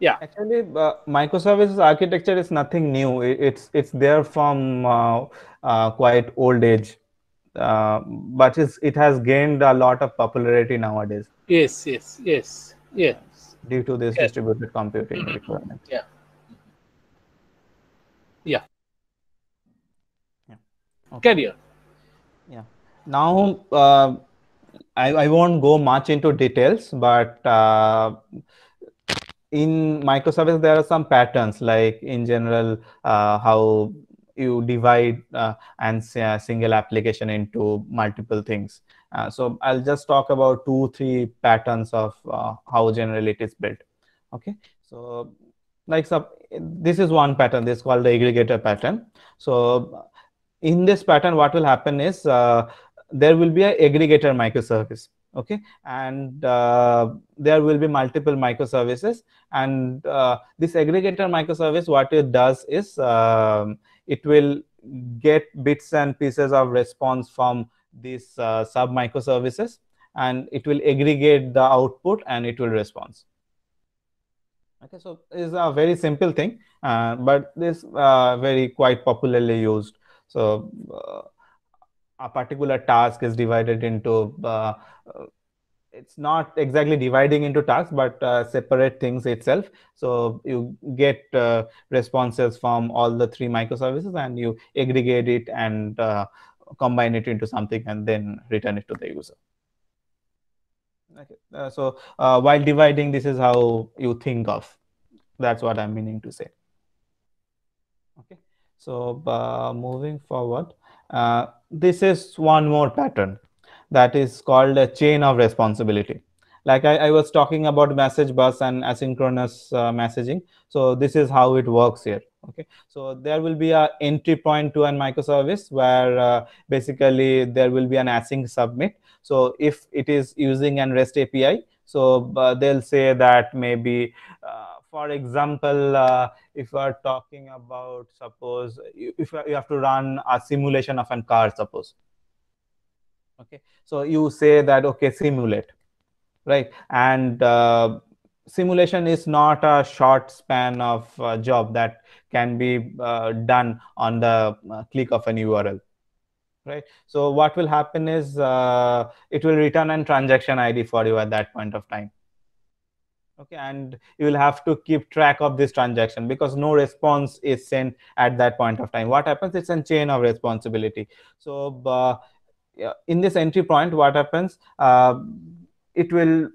Speaker 1: yeah actually uh,
Speaker 2: microservices architecture is nothing new it's it's there from uh, uh, quite old age uh, but it's, it has gained a lot of popularity nowadays
Speaker 1: yes yes yes yes
Speaker 2: due to this yes. distributed computing mm-hmm. requirement
Speaker 1: yeah mm-hmm. yeah yeah okay. Career.
Speaker 2: yeah now uh, I, I won't go much into details but uh, in microservice there are some patterns like in general uh, how you divide uh, and uh, single application into multiple things uh, so i'll just talk about two three patterns of uh, how generally it is built okay so like this is one pattern this is called the aggregator pattern so in this pattern what will happen is there will be an aggregator microservice okay and uh, there will be multiple microservices and uh, this aggregator microservice what it does is um, it will get bits and pieces of response from these uh, sub microservices and it will aggregate the output and it will respond okay so it's a very simple thing uh, but this uh, very quite popularly used so uh, a particular task is divided into uh, uh, it's not exactly dividing into tasks but uh, separate things itself so you get uh, responses from all the three microservices and you aggregate it and uh, combine it into something and then return it to the user okay uh, so while dividing this is how you think of that's what i'm meaning to say okay so moving forward uh, this is one more pattern that is called a chain of responsibility. Like I, I was talking about message bus and asynchronous uh, messaging. So this is how it works here. Okay. So there will be a entry point to a microservice where uh, basically there will be an async submit. So if it is using an REST API, so uh, they'll say that maybe uh, for example, uh, if you are talking about, suppose, if you have to run a simulation of a car, suppose. Okay, so you say that, okay, simulate, right? And uh, simulation is not a short span of uh, job that can be uh, done on the uh, click of an URL right so what will happen is uh, it will return an transaction id for you at that point of time okay and you will have to keep track of this transaction because no response is sent at that point of time what happens it's a chain of responsibility so uh, in this entry point what happens uh, it will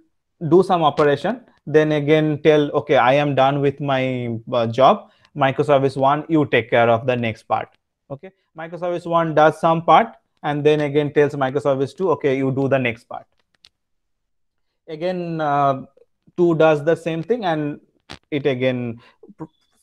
Speaker 2: do some operation then again tell okay i am done with my uh, job microservice 1 you take care of the next part okay microservice 1 does some part and then again tells microservice 2 okay you do the next part again uh, 2 does the same thing and it again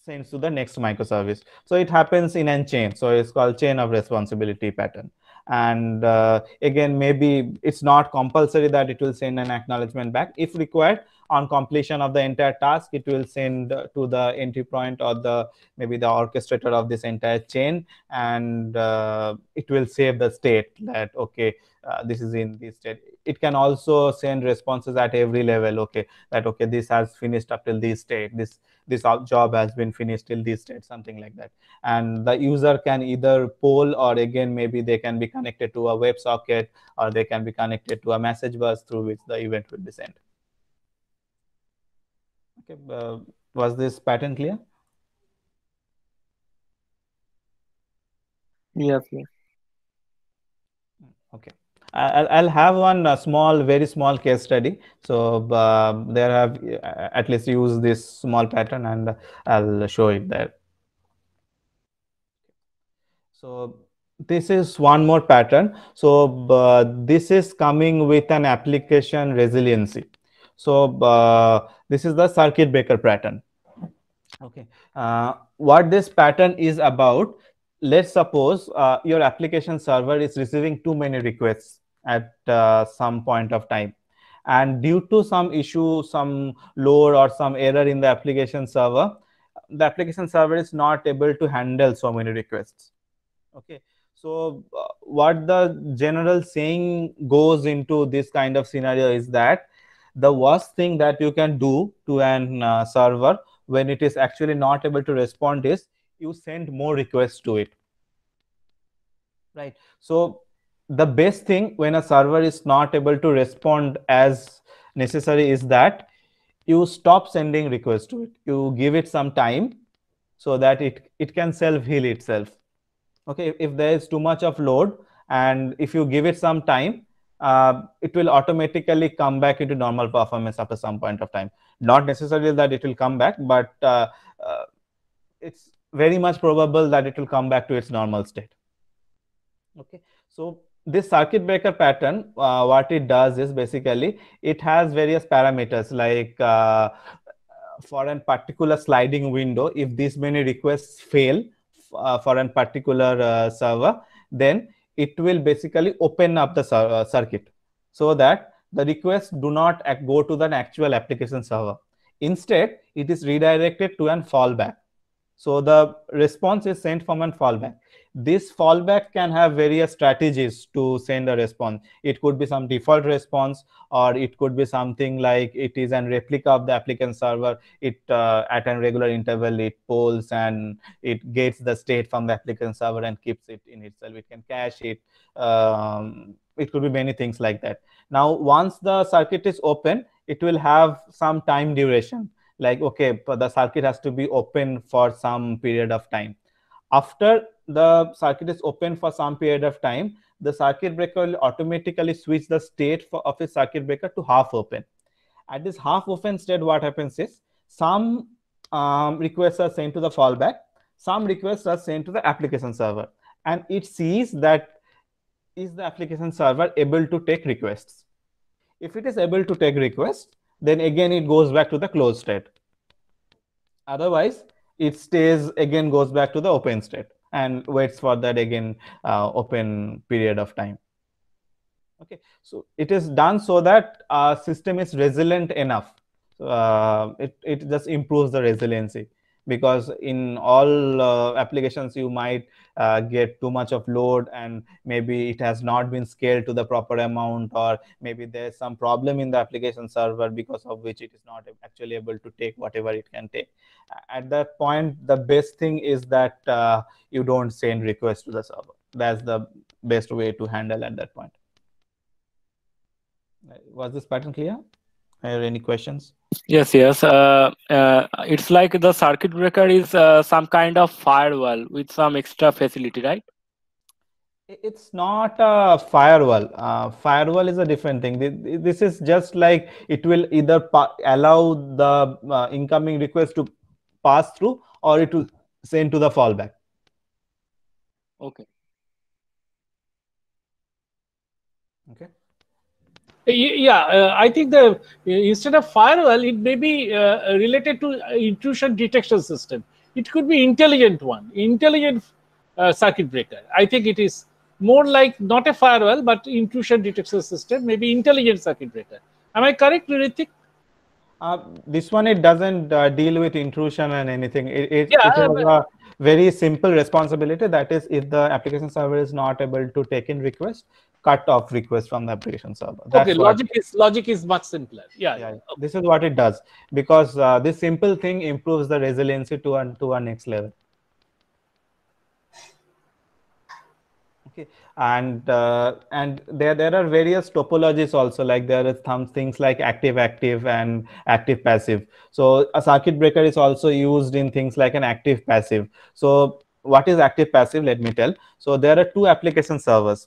Speaker 2: sends to the next microservice. So it happens in an chain. So it's called chain of responsibility pattern. And uh, again, maybe it's not compulsory that it will send an acknowledgement back. If required, on completion of the entire task it will send uh, to the entry point or the maybe the orchestrator of this entire chain and uh, it will save the state that okay uh, this is in this state it can also send responses at every level okay that okay this has finished up till this state this this job has been finished till this state something like that and the user can either poll or again maybe they can be connected to a WebSocket or they can be connected to a message bus through which the event will be sent Okay, uh, was this pattern clear? Yes. yes. Okay. I'll, I'll have one uh, small, very small case study. So uh, there I've uh, at least used this small pattern and I'll show it there. So this is one more pattern. So uh, this is coming with an application resiliency. So uh, this is the circuit breaker pattern. Okay. Uh, what this pattern is about, let's suppose uh, your application server is receiving too many requests at uh, some point of time. And due to some issue, some load or some error in the application server, the application server is not able to handle so many requests. Okay. So uh, what the general saying goes into this kind of scenario is that the worst thing that you can do to an uh, server when it is actually not able to respond is you send more requests to it right so the best thing when a server is not able to respond as necessary is that you stop sending requests to it you give it some time so that it it can self heal itself okay if, if there is too much of load and if you give it some time uh, it will automatically come back into normal performance after some point of time. Not necessarily that it will come back, but uh, uh, it's very much probable that it will come back to its normal state. Okay, so this circuit breaker pattern, uh, what it does is basically it has various parameters like uh, for a particular sliding window, if this many requests fail uh, for a particular server, then it will basically open up the uh, circuit so that the requests do not go to the actual application server. Instead, it is redirected to an fallback. So the response is sent from a fallback. This fallback can have various strategies to send a response. It could be some default response, or it could be something like it is an replica of the applicant server. It uh, at a regular interval it polls and it gets the state from the applicant server and keeps it in itself. It can cache it. Um, it could be many things like that. Now, once the circuit is open, it will have some time duration like okay the circuit has to be open for some period of time after the circuit is open for some period of time the circuit breaker will automatically switch the state for, of a circuit breaker to half open at this half open state what happens is some um, requests are sent to the fallback some requests are sent to the application server and it sees that is the application server able to take requests if it is able to take requests then again it goes back to the closed state. Otherwise, it stays again goes back to the open state and waits for that again uh, open period of time. Okay, so it is done so that our system is resilient enough. Uh, it, it just improves the resiliency because in all uh, applications you might uh, get too much of load and maybe it has not been scaled to the proper amount or maybe there's some problem in the application server because of which it is not actually able to take whatever it can take at that point the best thing is that uh, you don't send requests to the server that's the best way
Speaker 3: to handle at that point
Speaker 2: uh, was this pattern clear
Speaker 3: are there any questions Yes, yes. Uh, uh, it's like the circuit breaker is uh, some kind of firewall with some extra facility, right?
Speaker 2: It's not a firewall. Uh, firewall is a different thing. This is just like it will either allow the uh, incoming request to pass through or it will send to the fallback. Okay. Okay yeah, uh, I think the
Speaker 1: instead of firewall, it may be uh, related to intrusion detection system. It could be intelligent one, intelligent uh, circuit breaker. I think it is more like not a firewall, but intrusion detection system, maybe intelligent circuit breaker. Am I correct, Ritik?
Speaker 2: Uh, this one it doesn't uh, deal with intrusion and anything. It, it, yeah, it has, very simple responsibility. That is, if the application server is not able to take in request, cut off request from the application server. That's okay, logic
Speaker 1: is logic is much simpler. Yeah, yeah.
Speaker 2: Okay. This is what it does because uh, this simple thing improves the resiliency to a, to a next level. okay and uh, and there there are various topologies also like there are some things like active active and active passive so a circuit breaker is also used in things like an active passive so what is active passive let me tell so there are two application servers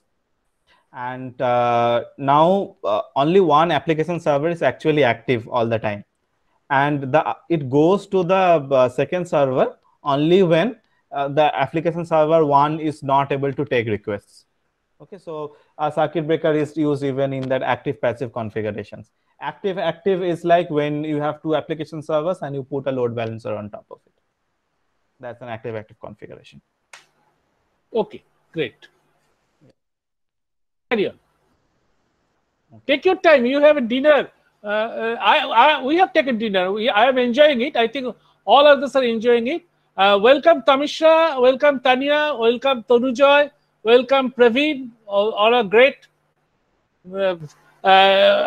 Speaker 2: and uh, now uh, only one application server is actually active all the time and the it goes to the uh, second server only when uh, the application server one is not able to take requests. Okay, so a uh, circuit breaker is used even in that active passive configurations. Active active is like when you have two application servers and you put a load balancer on top of it. That's an active active configuration. Okay, great.
Speaker 1: Carry on. Take your time. You have a dinner. Uh, uh, I, I, we have taken dinner. We, I am enjoying it. I think all of us are enjoying it. Uh, welcome Tamisha, welcome Tanya, welcome Tonujoy, welcome Praveen, all, are great. Uh, uh,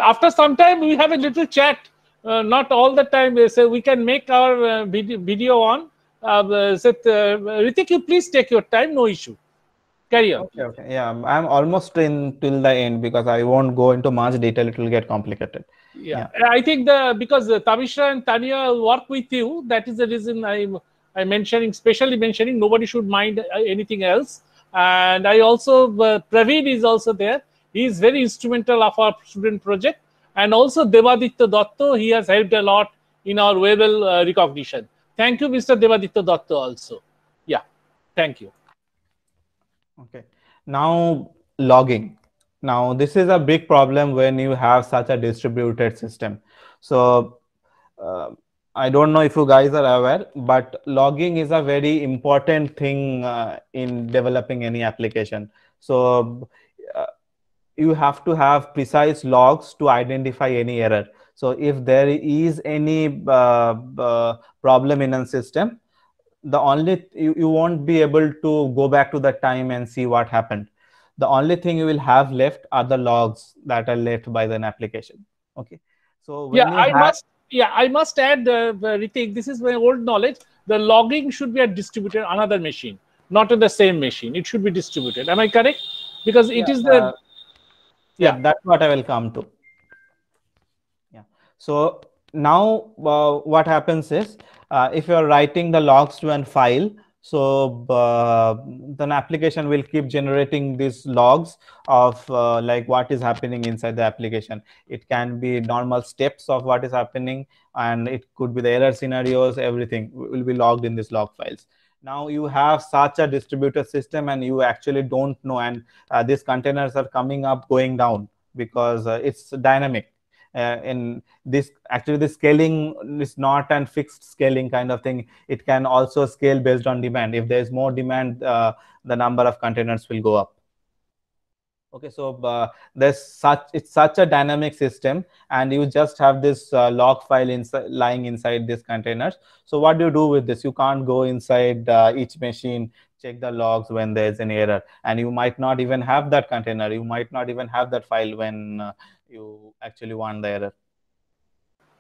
Speaker 1: after some time, we have a little chat. Uh, not all the time, uh, so we can make our video, video on. Uh, so, Ritik, you please take your time, no issue. Carry on. Okay, okay.
Speaker 2: Yeah, I'm almost in till the end because I won't go into much detail. It will get complicated.
Speaker 1: Yeah. yeah. I think the because Tamisha and Tanya work with you, that is the reason I'm I'm mentioning, specially mentioning, nobody should mind uh, anything else. And I also, uh, Praveen is also there. He is very instrumental of our student project. And also Devaditya Dotto, he has helped a lot in our verbal uh, recognition. Thank you, Mr. Devaditya Dotto also. Yeah, thank you.
Speaker 2: Okay, now logging. Now, this is a big problem when you have such a distributed system. So, uh, I don't know if you guys are aware, but logging is a very important thing uh, in developing any application. So uh, you have to have precise logs to identify any error. So if there is any uh, uh problem in a system, the only you, you won't be able to go back to the time and see what happened. The only thing you will have left are the logs that are left by an application. Okay. So yeah, I must
Speaker 1: yeah, I must add, uh, uh, Ritik, this is my old knowledge. The logging should be at distributed another machine, not in the same machine. It should be distributed. Am I correct? Because it yeah, is the uh,
Speaker 2: yeah. that's what I will come to. Yeah. So now uh, what happens is uh, if you're writing the logs to an file so uh, then application will keep generating these logs of uh, like what is happening inside the application. It can be normal steps of what is happening and it could be the error scenarios, everything will be logged in these log files. Now you have such a distributed system and you actually don't know and uh, these containers are coming up, going down because uh, it's dynamic uh, in this actually the scaling is not an fixed scaling kind of thing it can also scale based on demand if there's more demand uh, the number of containers will go up okay so uh, there's such it's such a dynamic system and you just have this uh, log file inside lying inside these containers so what do you do with this you can't go inside uh, each machine check the logs when there's an error and you might not even have that container you might not even have that file when uh, you actually want the error.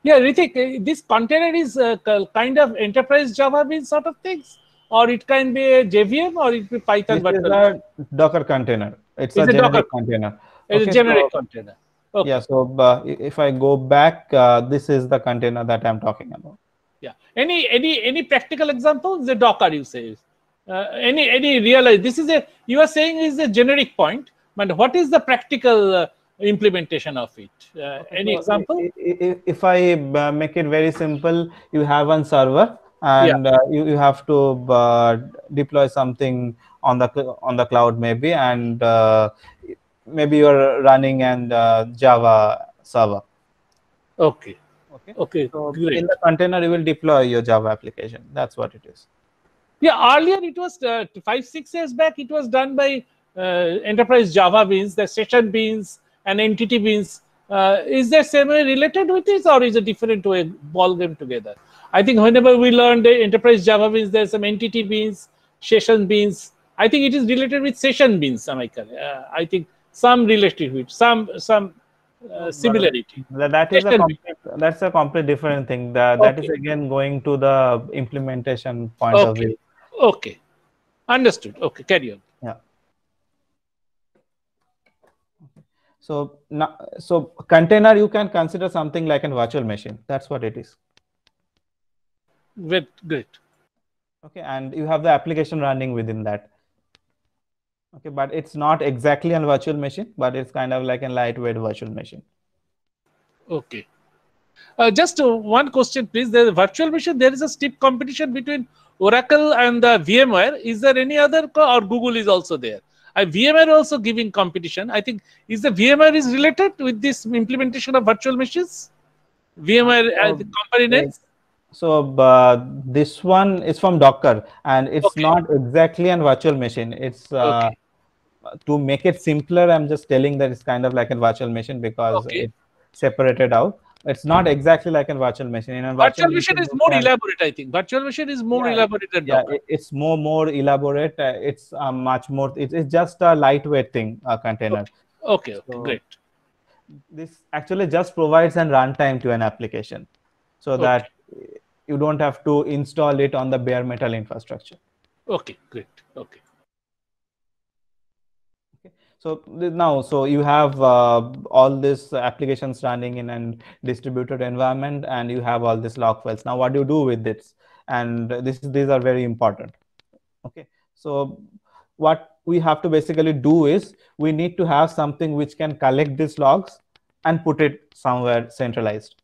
Speaker 1: Yeah, Ritik, eh, this container is uh, kind of enterprise Java based sort of things, or it can be a JVM or it be Python. This is a
Speaker 2: Docker container. It's, it's a, a, Docker. container. It's okay, a generic so, container. Okay. Yeah, so uh, if I go back, uh, this is the container that I'm talking about.
Speaker 1: Yeah. Any any any practical example? The Docker you say. Uh, any any realize this is a you are saying is a generic point, but what is the practical uh, implementation of it. Uh, okay, any so example?
Speaker 2: If, if I uh, make it very simple, you have one server and yeah. uh, you, you have to uh, deploy something on the on the cloud maybe and uh, maybe you're running and uh, Java server. Okay. Okay. Okay. So Great. in the container, you will deploy your Java application. That's what it is.
Speaker 1: Yeah. Earlier, it was five six years back. It was done by uh, enterprise Java beans, the session beans, and entity means uh, is there same way related with this or is a different way ball game together? I think whenever we learned enterprise Java means there's some entity beans, session beans. I think it is related with session beans. uh, I think
Speaker 2: some relationship, some some
Speaker 1: uh, similarity.
Speaker 2: That, that is a complete, that's a complete different thing. that okay. again going to the implementation point okay. of view. Okay, understood. Okay, carry on. So, so container you can consider something like a virtual machine. That's what it is. Great, great. Okay, and you have the application running within that. Okay, but it's not exactly a virtual machine, but it's kind of like a lightweight virtual machine.
Speaker 1: Okay. Uh, just uh, one question, please. The virtual machine, there is a steep competition between Oracle and the VMware. Is there any other, or Google is also there? Uh, VMware also giving competition. I think is the VMware is related with this implementation of virtual machines. VMware uh, oh, components.
Speaker 2: So uh, this one is from Docker, and it's okay. not exactly an virtual machine. It's uh, okay. to make it simpler. I'm just telling that it's kind of like a virtual machine because okay. it's separated out it's not exactly like a virtual machine. In a virtual, virtual machine is more elaborate,
Speaker 1: I think. Virtual machine is more yeah, elaborate than yeah,
Speaker 2: Docker. It's more more elaborate. Uh, it's uh, much more. It, it's just a lightweight thing, a container.
Speaker 1: Okay, okay, okay so great.
Speaker 2: This actually just provides an runtime to an application, so okay. that you don't have to install it on the bare metal infrastructure.
Speaker 1: Okay, great. Okay.
Speaker 2: So now, so you have uh, all this applications running in a distributed environment, and you have all these log files. Now, what do you do with this? And this these are very important. Okay, so what we have to basically do is we need to have something which can collect these logs and put it somewhere centralized.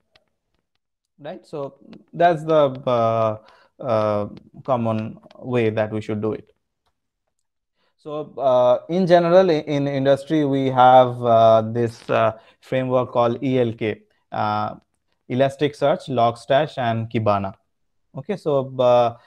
Speaker 2: Right. So that's the uh, uh, common way that we should do it. So uh, in general, in, industry, we have uh, this uh, framework called ELK, uh, Elasticsearch, Logstash, and Kibana. Okay, so uh,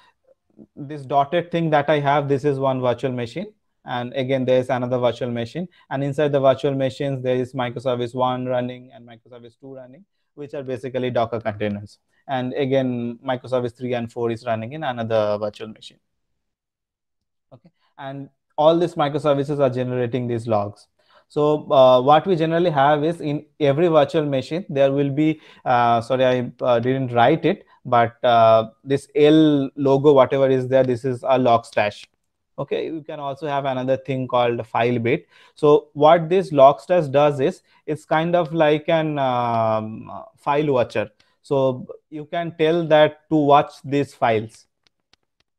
Speaker 2: this dotted thing that I have, this is one virtual machine. And again, there's another virtual machine. And inside the virtual machines, there is microservice 1 running and microservice 2 running, which are basically Docker containers. And again, microservice 3 and 4 is running in another virtual machine. Okay, and all these microservices are generating these logs. So uh, what we generally have is in every virtual machine, there will be, uh, sorry, I uh, didn't write it, but uh, this L logo, whatever is there, this is a log stash. Okay, you can also have another thing called file bit. So what this log stash does is, it's kind of like an um, file watcher. So you can tell that to watch these files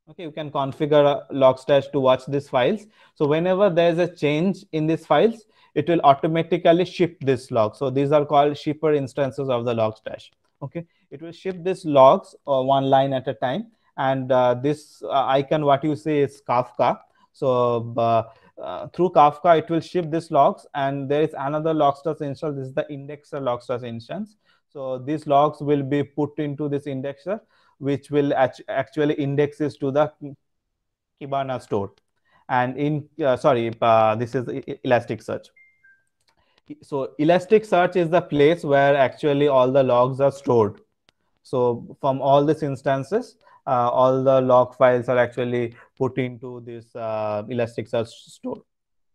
Speaker 2: Okay, you can configure Logstash to watch these files. So whenever there's a change in these files, it will automatically ship this log. So these are called shipper instances of the Logstash. Okay, it will ship these logs uh, one line at a time. And uh, this uh, icon, what you see is Kafka. So uh, through Kafka, it will ship these logs. And there is another Logstash instance. This is the indexer Logstash instance. So these logs will be put into this indexer which will actually indexes to the Kibana store. And in, uh, sorry, uh, this is Elasticsearch. So Elasticsearch is the place where actually all the logs are stored. So from all these instances, uh, all the log files are actually put into this uh, Elasticsearch store.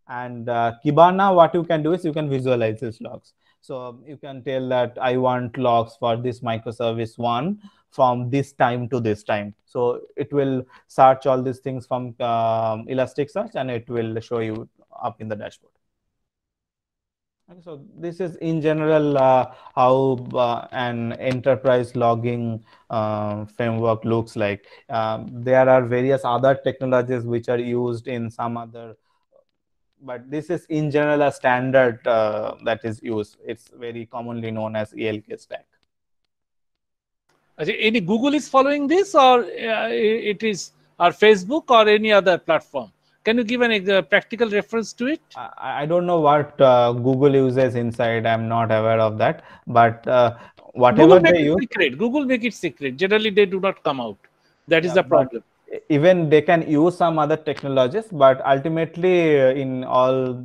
Speaker 2: And uh, Kibana, what you can do is you can visualize these logs. So you can tell that I want logs for this microservice one from this time to this time. So it will search all these things from um, Elasticsearch and it will show you up in the dashboard. And so this is in general uh, how uh, an enterprise logging uh, framework looks like. Um, there are various other technologies which are used in some other but this is in general a standard uh, that is used. It's very commonly known as ELK stack. Any Google is following this or uh, it is or Facebook
Speaker 1: or any other platform? Can you give an, a uh, practical reference to it?
Speaker 2: I, I don't know what uh, Google uses inside. I'm not aware of that. But uh, whatever Google they use,
Speaker 1: secret. Google make it secret. Generally, they do not come out. That is yeah, the problem.
Speaker 2: Even they can use some other technologies, but ultimately, uh, in all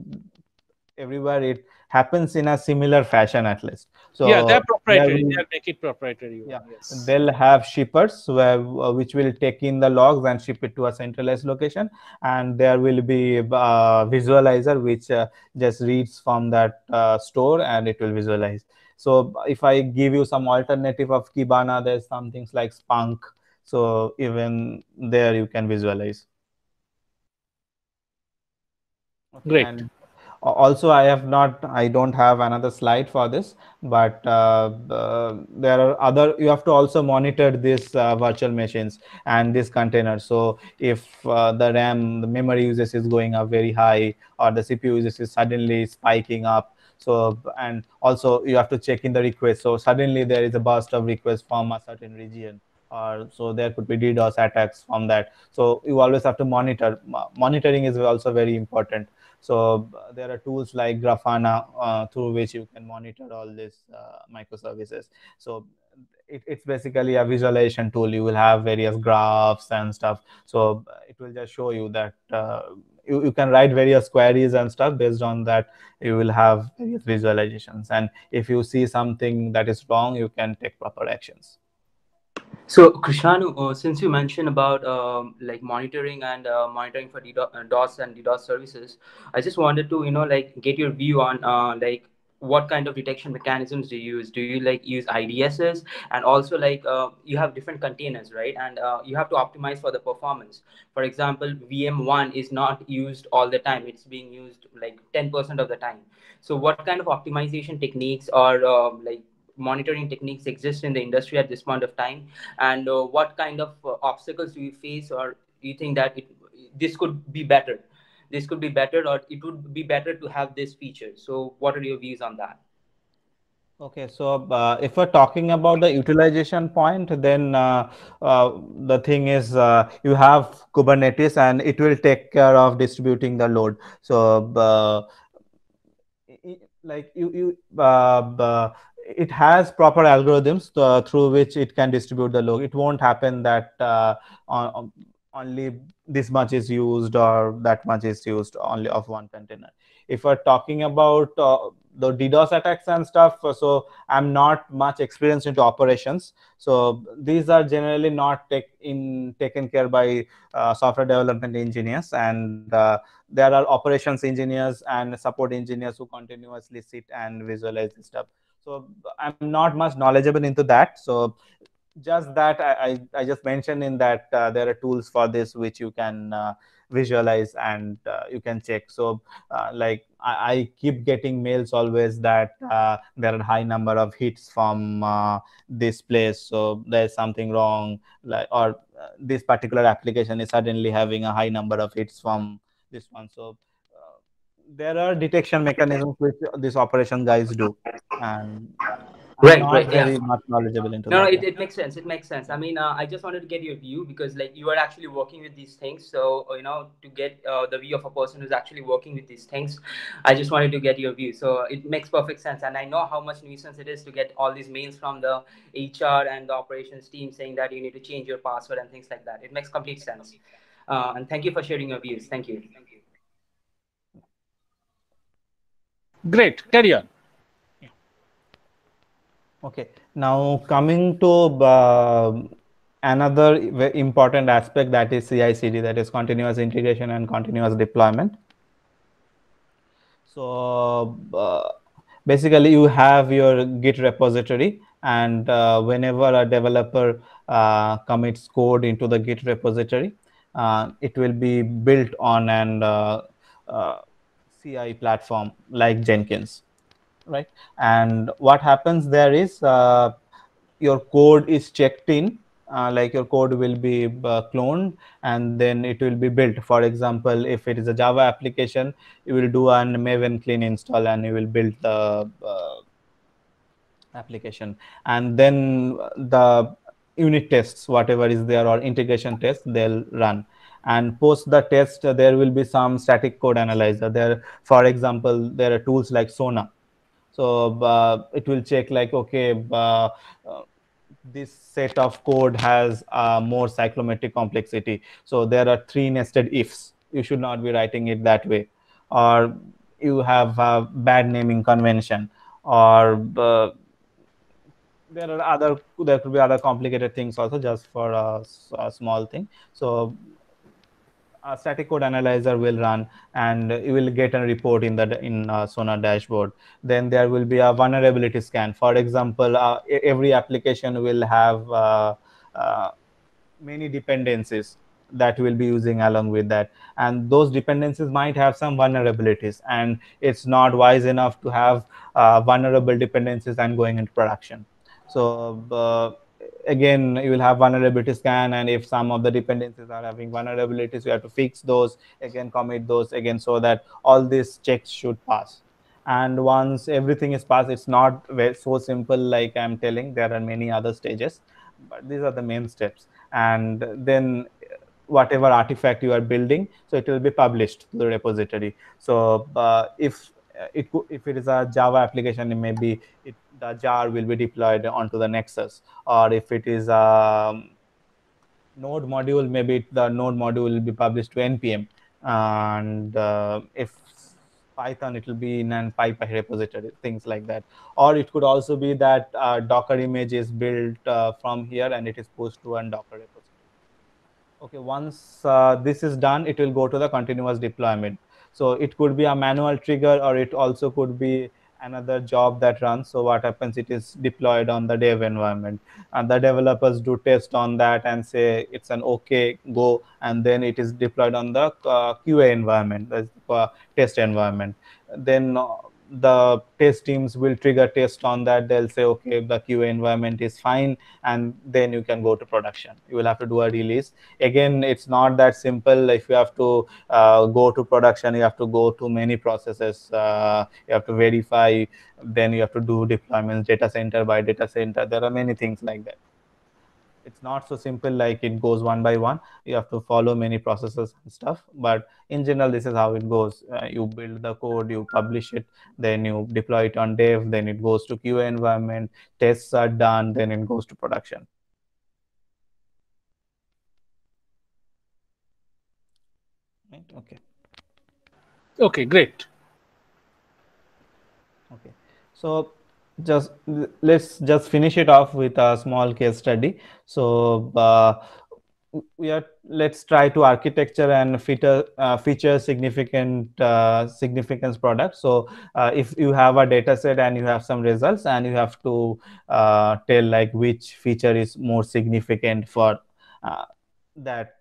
Speaker 2: everywhere, it happens in a similar fashion at least. So yeah, they're proprietary. They'll, they
Speaker 1: make it proprietary. Yeah,
Speaker 2: yes. they'll have shippers where, uh, which will take in the logs and ship it to a centralized location, and there will be a uh, visualizer which uh, just reads from that uh, store and it will visualize. So if I give you some alternative of Kibana, there's some things like Spunk. So even there you can visualize. Okay. Great. And also i have not i don't have another slide for this but uh, uh, there are other you have to also monitor these uh, virtual machines and this container so if uh, the ram the memory usage is going up very high or the cpu usage is suddenly spiking up so and also you have to check in the request so suddenly there is a burst of requests from a certain region or so there could be DDoS attacks from that. So you always have to monitor. Monitoring is also very important. So uh, there are tools like Grafana uh, through which you can monitor all these uh, microservices. So it, it's basically a visualization tool. You will have various graphs and stuff. So uh, it will just show you that uh, you, you can write various queries and stuff based on that. You will have various visualizations. And if you see something that is wrong, you can take proper
Speaker 4: actions. So, Krishanu, uh, since you mentioned about um, like monitoring and uh, monitoring for DDoS uh, and DDoS services, I just wanted to you know like get your view on uh, like what kind of detection mechanisms do you use? Do you like use IDSs and also like uh, you have different containers, right? And uh, you have to optimize for the performance. For example, VM1 is not used all the time; it's being used like ten percent of the time. So, what kind of optimization techniques or um, like monitoring techniques exist in the industry at this point of time, and uh, what kind of uh, obstacles do you face, or do you think that it, this could be better? This could be better, or it would be better to have this feature. So, what are your views on that? Okay,
Speaker 2: so uh, if we're talking about the utilization point, then uh, uh, the thing is uh, you have Kubernetes and it will take care of distributing the load. So, uh, like you, you it has proper algorithms uh, through which it can distribute the log. It won't happen that uh, on, only this much is used or that much is used only of one container. If we're talking about uh, the DDoS attacks and stuff, uh, so I'm not much experienced into operations. So these are generally not take in taken care by uh, software development engineers, and uh, there are operations engineers and support engineers who continuously sit and visualize this stuff so i'm not much knowledgeable into that so just that i i, I just mentioned in that uh, there are tools for this which you can uh, visualize and uh, you can check so uh, like I, I, keep getting mails always that uh, there are high number of hits from uh, this place so there's something wrong like or this particular application is suddenly having a high number of hits from this one so there are detection mechanisms which these operation guys do and right, not right, very yeah. knowledgeable into no, that. No,
Speaker 4: it, it makes sense. It makes sense. I mean, uh, I just wanted to get your view because, like, you are actually working with these things. So, uh, you know, to get uh, the view of a person who's actually working with these things, I just wanted to get your view. So, it makes perfect sense. And I know how much nuisance it is to get all these mails from the HR and the operations team saying that you need to change your password and things like that. It makes complete sense. Uh, and thank you for sharing your views. Thank you. Thank you. Great, carry on. Yeah. Okay,
Speaker 2: now coming to uh, another important aspect that is CI/CD, that is continuous integration and continuous deployment. So uh, basically, you have your Git repository, and uh, whenever a developer uh, commits code into the Git repository, uh, it will be built on and uh, uh, CI platform like Jenkins, right? And what happens there is uh, your code is checked in, uh, like your code will be uh, cloned and then it will be built. For example, if it is a Java application, you will do an Maven clean install and you will build the uh, application. And then the unit tests, whatever is there or integration tests, they'll run and post the test uh, there will be some static code analyzer there for example there are tools like sona so uh, it will check like okay uh, uh this set of code has uh, more cyclomatic complexity so there are three nested ifs you should not be writing it that way or you have a bad naming convention or uh, there are other there could be other complicated things also just for a, a small thing so a static code analyzer will run and you will get a report in the in uh, sonar dashboard then there will be a vulnerability scan for example uh, every application will have uh, uh many dependencies that will be using along with that and those dependencies might have some vulnerabilities and it's not wise enough to have uh, vulnerable dependencies and going into production so uh, again you will have vulnerability scan and if some of the dependencies are having vulnerabilities you have to fix those again commit those again so that all these checks should pass and once everything is passed it's not so simple like i'm telling there are many other stages but these are the main steps and then whatever artifact you are building so it will be published to the repository so uh, if uh, it if it is a Java application, it may be it, the jar will be deployed onto the Nexus, or if it is a um, node module, maybe the node module will be published to npm, and uh, if Python, it will be in an PyPI repository, things like that. Or it could also be that uh, Docker image is built uh, from here and it is pushed to a Docker repository. Okay, once uh, this is done, it will go to the continuous deployment. So it could be a manual trigger or it also could be another job that runs. So what happens, it is deployed on the dev environment and the developers do test on that and say it's an okay go. And then it is deployed on the uh, QA environment, the uh, test environment. Then the test teams will trigger test on that. They'll say, okay, the QA environment is fine, and then you can go to production. You will have to do a release. Again, it's not that simple. If you have to uh, go to production, you have to go to many processes. Uh, you have to verify, then you have to do deployments, data center by data center. There are many things like that it's not so simple like it goes one by one you have to follow many processes and stuff but in general this is how it goes uh, you build the code you publish it then you deploy it on dev then it goes to qa environment tests are done then it goes to production right okay okay great okay so just let's just finish it off with a small case study so uh, we are let's try to architecture and feature uh, feature significant uh, significance products so uh, if you have a data set and you have some results and you have to uh, tell like which feature is more significant for uh, that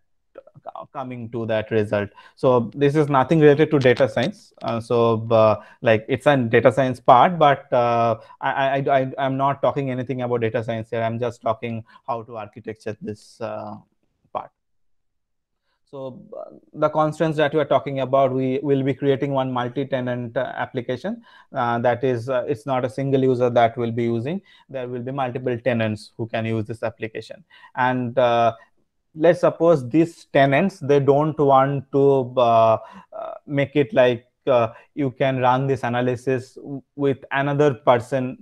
Speaker 2: coming to that result. So this is nothing related to data science. Uh, so uh, like it's a data science part, but uh, I, I, I, I'm not talking anything about data science here. I'm just talking how to architecture this uh, part. So uh, the constraints that we are talking about, we will be creating one multi-tenant uh, application. that is, it's not a single user that will be using. There will be multiple tenants who can use this application. And let's suppose these tenants they don't want to uh, uh, make it like uh, you can run this analysis with another person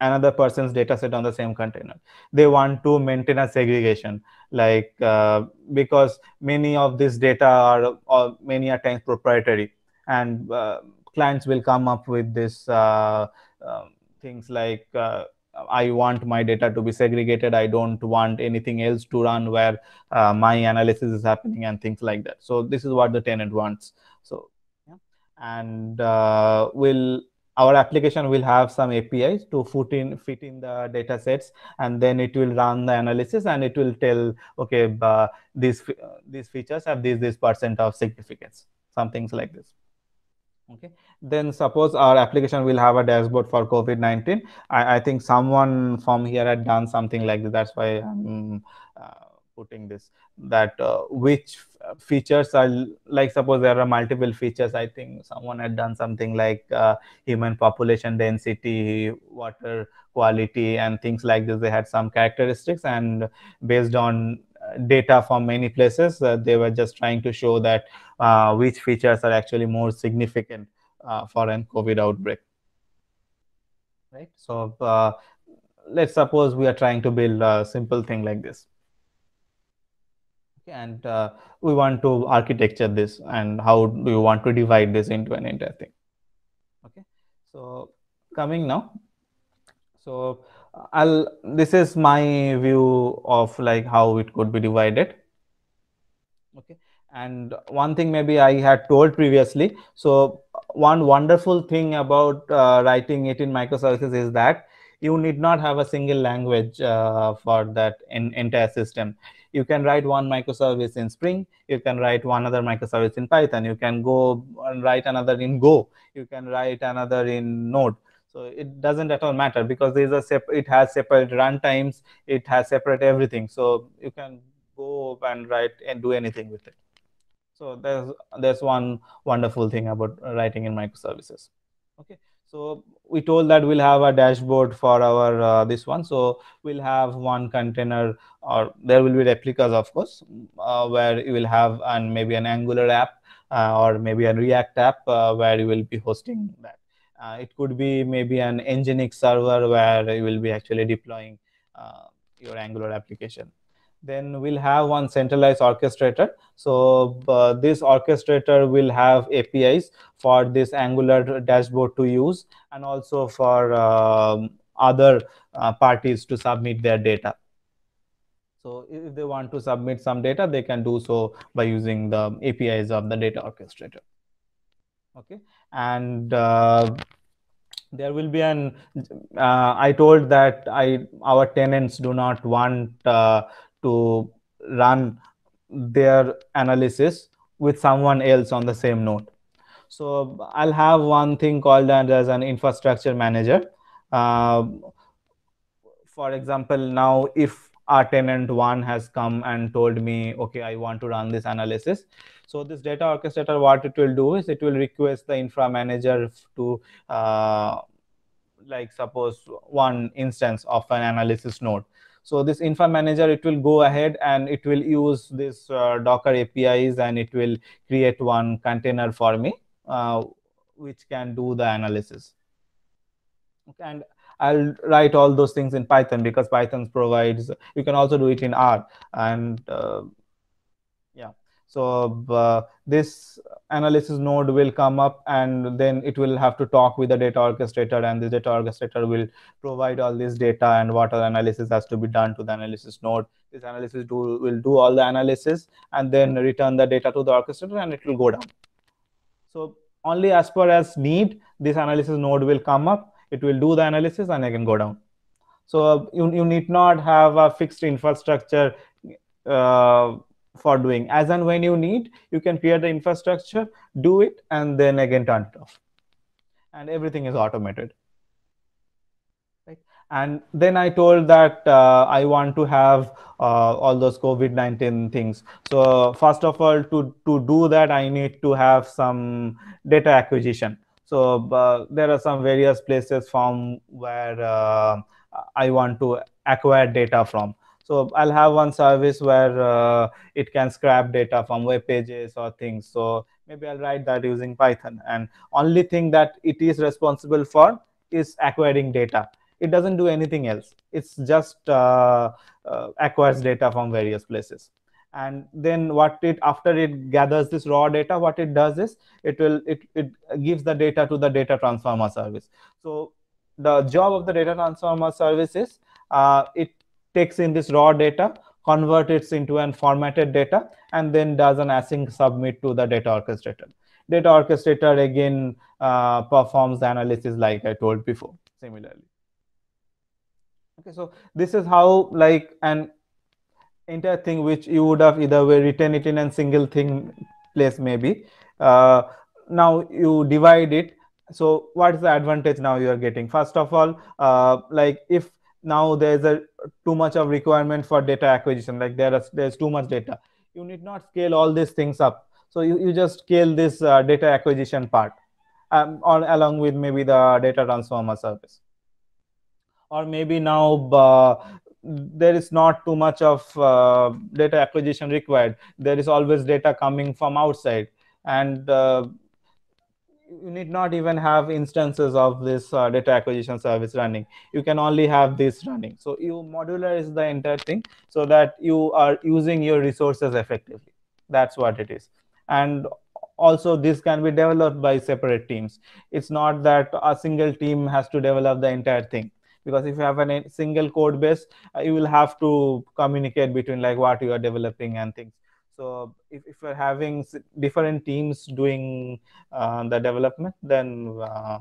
Speaker 2: another person's data set on the same container they want to maintain a segregation like uh, because many of this data are, are uh, many are times proprietary and uh, clients will come up with this um, things like I want my data to be segregated. I don't want anything else to run where uh, my analysis is happening and things like that. So this is what the tenant wants. So yeah. and uh, will our application will have some APIs to fit in fit in the data sets, and then it will run the analysis and it will tell okay uh, these uh, these features have this this percent of significance, some things like this okay then suppose our application will have a dashboard for covid-19 I, I think someone from here had done something like this that's why i'm uh, putting this that uh, which features are like suppose there are multiple features i think someone had done something like uh, human population density water quality and things like this they had some characteristics and based on data from many places. Uh, they were just trying to show that uh, which features are actually more significant uh, for an COVID outbreak. Right. So let's suppose we are trying to build a simple thing like this and uh, we want to architecture this and how do you want to divide this into an entire thing okay so coming now so I'll this is my view of like how it could be divided. Okay, and one thing maybe I had told previously. So one wonderful thing about uh, writing it in microservices is that you need not have a single language uh, for that in, entire system. You can write one microservice in Spring. You can write one other microservice in Python. You can go and write another in Go. You can write another in Node so it doesn't at all matter because there's a sep- it has separate runtimes it has separate everything so you can go and write and do anything with it so there's there's one wonderful thing about writing in microservices okay so we told that we'll have a dashboard for our uh, this one so we'll have one container or there will be replicas of course uh, where you will have and maybe an angular app uh, or maybe a react app uh, where you will be hosting that uh, it could be maybe an Nginx server where you will be actually deploying uh, your Angular application. Then we'll have one centralized orchestrator. So uh, this orchestrator will have APIs for this Angular dashboard to use and also for um, other uh, parties to submit their data. So if they want to submit some data, they can do so by using the APIs of the data orchestrator okay and uh, there will be an uh, i told that i our tenants do not want uh, to run their analysis with someone else on the same node so i'll have one thing called as an infrastructure manager uh, for example now if our tenant one has come and told me okay i want to run this analysis so this data orchestrator, what it will do is it will request the infra manager to uh, like suppose one instance of an analysis node. So this infra manager, it will go ahead and it will use this uh, Docker APIs and it will create one container for me, uh, which can do the analysis. And I'll write all those things in Python because Python provides, you can also do it in R and uh, so uh, this analysis node will come up and then it will have to talk with the data orchestrator and the data orchestrator will provide all this data and what all analysis has to be done to the analysis node. This analysis do, will do all the analysis and then return the data to the orchestrator and it will go down. So only as per as need, this analysis node will come up, it will do the analysis and again go down. So you, you need not have a fixed infrastructure uh, for doing as and when you need you can create the infrastructure do it and then again turn it off and everything is automated right and then i told that uh, i want to have uh, all those covid-19 things so first of all to to do that i need to have some data acquisition so uh, there are some various places from where uh, i want to acquire data from so I'll have one service where uh, it can scrap data from web pages or things. So maybe I'll write that using Python. And only thing that it is responsible for is acquiring data. It doesn't do anything else. It's just uh, uh, acquires data from various places. And then what it after it gathers this raw data, what it does is it will it it gives the data to the data transformer service. So the job of the data transformer service is uh, it takes in this raw data, convert it into an formatted data, and then does an async submit to the data orchestrator. Data orchestrator again uh, performs analysis like I told before, similarly. Okay, so this is how like an entire thing which you would have either way written it in a single thing place maybe. Uh, now you divide it so what is the advantage now you are getting first of all uh, like if now there's a too much of requirement for data acquisition like there is there's too much data you need not scale all these things up so you, you just scale this uh, data acquisition part um, or along with maybe the data transformer service or maybe now uh, there is not too much of uh, data acquisition required there is always data coming from outside and uh, you need not even have instances of this uh, data acquisition service running you can only have this running so you modularize the entire thing so that you are using your resources effectively that's what it is and also this can be developed by separate teams it's not that a single team has to develop the entire thing because if you have a single code base uh, you will have to communicate between like what you are developing and things so if, if we're having different teams doing uh, the development, then uh,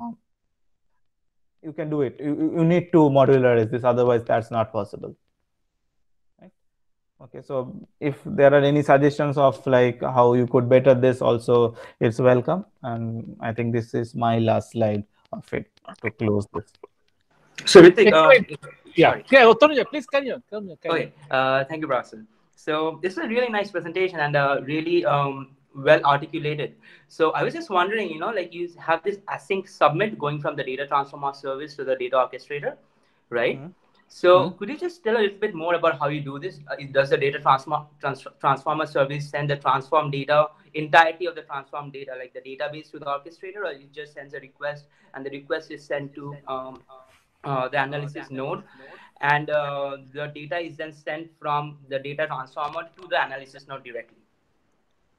Speaker 2: you can do it. You, you need to modularize this, otherwise that's not possible. Right? Okay, so if there are any suggestions of like how you could better this also, it's welcome. And I think this is my last slide of it to close this. So we think, um,
Speaker 4: yeah, yeah, please carry on. Okay, uh, thank you, Russell. So this is a really nice presentation and uh, really um, well articulated. So I was just wondering, you know, like you have this async submit going from the data transformer service to the data orchestrator, right? Mm -hmm. So mm -hmm. could you just tell a little bit more about how you do this? Uh, does the data transform, trans transformer service send the transform data, entirety of the transform data, like the database to the orchestrator, or it just sends a request and the request is sent to um, uh, the analysis node? node and uh, the data is then sent from the data transformer to the analysis node directly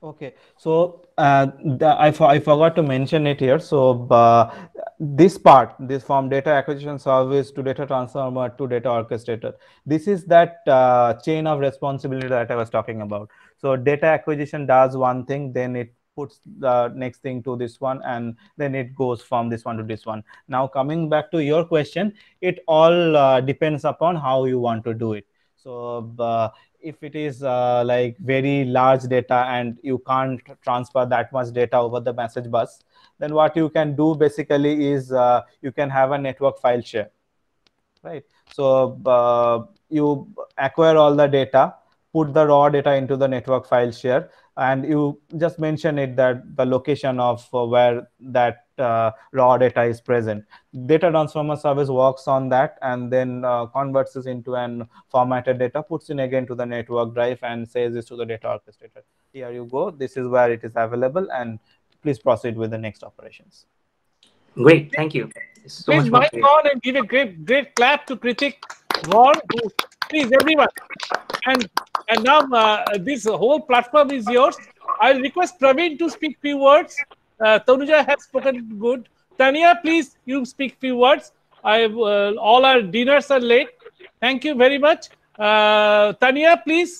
Speaker 2: okay so uh, the, I, I forgot to mention it here so uh, this part this from data acquisition service to data transformer to data orchestrator this is that uh, chain of responsibility that i was talking about so data acquisition does one thing then it puts the next thing to this one and then it goes from this one to this one now coming back to your question it all uh, depends upon how you want to do it so uh, if it is uh, like very large data and you can't transfer that much data over the message bus then what you can do basically is uh, you can have a network file share right so uh, you acquire all the data put the raw data into the network file share and you just mentioned it that the location of uh, where that uh, raw data is present. Data transformer service works on that and then uh, converts it into an formatted data, puts in again to the network drive and says this to the data orchestrator. Here you go. This is where it is available and please proceed with the next operations.
Speaker 4: Great. Thank you.
Speaker 2: So please mic on
Speaker 1: and give a great, great clap to Critic. who please everyone. And and now uh, this whole platform is yours. I request Praveen to speak few words. Uh, Tanuja has spoken good. Tanya, please you speak few words. I uh, all our dinners are late. Thank you very much. Uh, Tanya, please.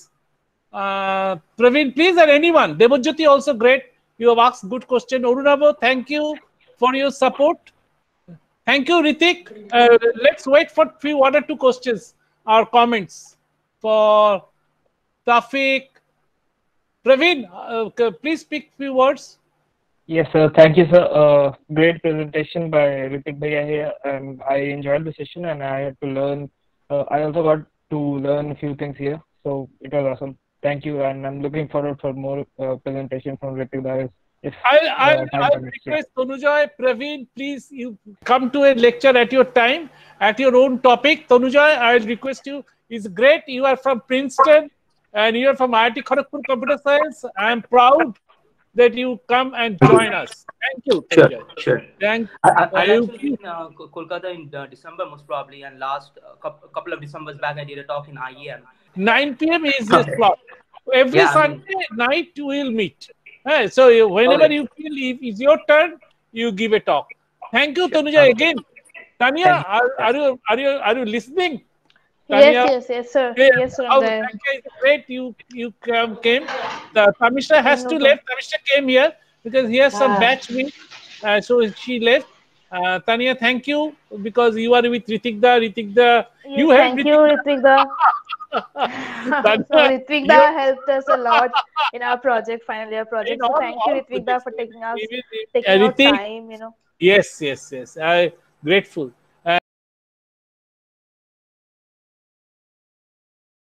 Speaker 1: Uh, Praveen, please, and anyone. Devojyoti also great. You have asked good question. Orunabo, thank you for your support. Thank you, Ritik. Uh, let's wait for few one or two questions. Our comments for Tafiq? Praveen, uh, please speak
Speaker 3: few words. Yes, sir. Thank you, sir. Uh, great presentation by Ritik Bhaiya here. And I enjoyed the session and I had to learn. Uh, I also got to learn a few things here. So it was awesome. Thank you. And I'm looking forward for more uh, presentation from Ritik Bhaiya. I'll, I'll, i request
Speaker 1: Praveen, please you come to a lecture at your time, at your own topic. Tanujoy, I'll request you. It's great. You are from Princeton and you are from IIT Kharagpur Computer Science. I am proud that you come and join us. Thank you. Sure, sure. Thank I, I, I actually
Speaker 4: in uh, Kolkata in uh, December most probably and last uh, couple of Decembers back I did a talk in IEM.
Speaker 1: 9 p.m. is okay. the slot. Every yeah, Sunday I mean, night we'll meet. Hey, So whenever you feel if it's your turn, you give a talk. Thank you, Tanuja, again. Tanya, are, are, you are you are you listening?
Speaker 4: Tanya, yes, yes, yes, sir. Hey, yes, sir. Oh, you.
Speaker 1: great. You you came. The Tamisha has to left. Tamisha came here because he has some batch meet. Uh, so she left. Uh, Tanya, thank you because you are with Ritikda. Ritikda, yes, you have thank you,
Speaker 3: Ritikda
Speaker 4: so Ritvik helped us a lot in our project, final year project. So thank you, Ritvik for taking us taking our time. You know.
Speaker 1: Yes, yes, yes. I grateful.